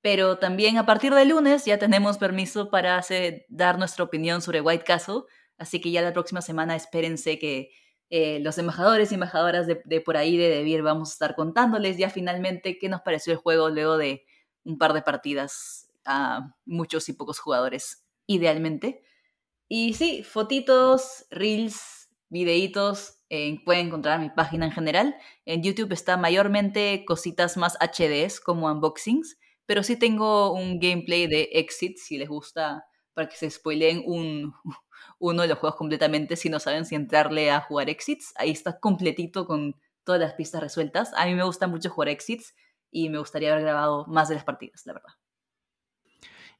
Pero también a partir de lunes ya tenemos permiso para hacer, dar nuestra opinión sobre White Castle, así que ya la próxima semana espérense que eh, los embajadores y embajadoras de, por ahí de Debir vamos a estar contándoles ya finalmente qué nos pareció el juego luego de un par de partidas a muchos y pocos jugadores, idealmente. Y sí, fotitos, reels, videitos, pueden encontrar mi página en general. En YouTube está mayormente cositas más HDs como unboxings, pero sí tengo un gameplay de Exit si les gusta para que se spoileen uno de los juegos completamente si no saben si entrarle a jugar Exits. Ahí está completito con todas las pistas resueltas. A mí me gusta mucho jugar Exits y me gustaría haber grabado más de las partidas, la verdad.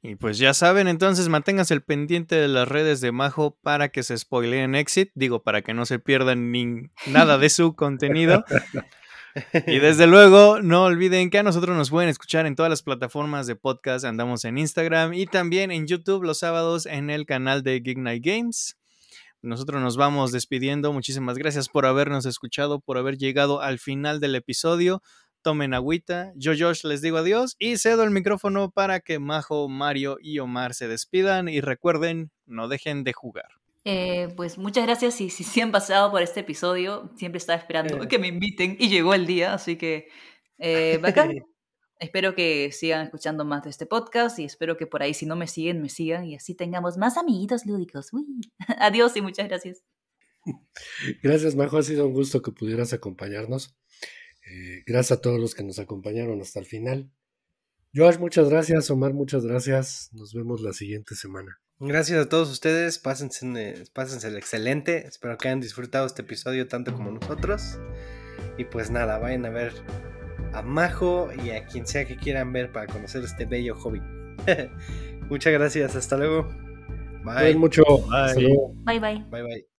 Y pues ya saben, entonces manténganse el pendiente de las redes de Majo para que se spoileen Exit, digo, para que no se pierdan ni nada de su contenido. Y desde luego, no olviden que a nosotros nos pueden escuchar en todas las plataformas de podcast. Andamos en Instagram y también en YouTube los sábados en el canal de Gig Night Games. Nosotros nos vamos despidiendo. Muchísimas gracias por habernos escuchado, por haber llegado al final del episodio tomen agüita. Yo, Josh, les digo adiós y cedo el micrófono para que Majo, Mario y Omar se despidan y recuerden, no dejen de jugar. Eh, pues muchas gracias y si, si han pasado por este episodio, siempre estaba esperando eh. que me inviten y llegó el día, así que eh, bacán. espero que sigan escuchando más de este podcast y espero que por ahí si no me siguen, me sigan y así tengamos más amiguitos lúdicos. Adiós y muchas gracias. Gracias, Majo. Ha sido un gusto que pudieras acompañarnos. Eh, gracias a todos los que nos acompañaron hasta el final. Josh, muchas gracias. Omar, muchas gracias. Nos vemos la siguiente semana. Gracias a todos ustedes. Pásense, el excelente. Espero que hayan disfrutado este episodio tanto como nosotros. Y pues nada, vayan a ver a Majo y a quien sea que quieran ver para conocer este bello hobby. Muchas gracias. Hasta luego. Bye. mucho. Bye bye. Bye bye.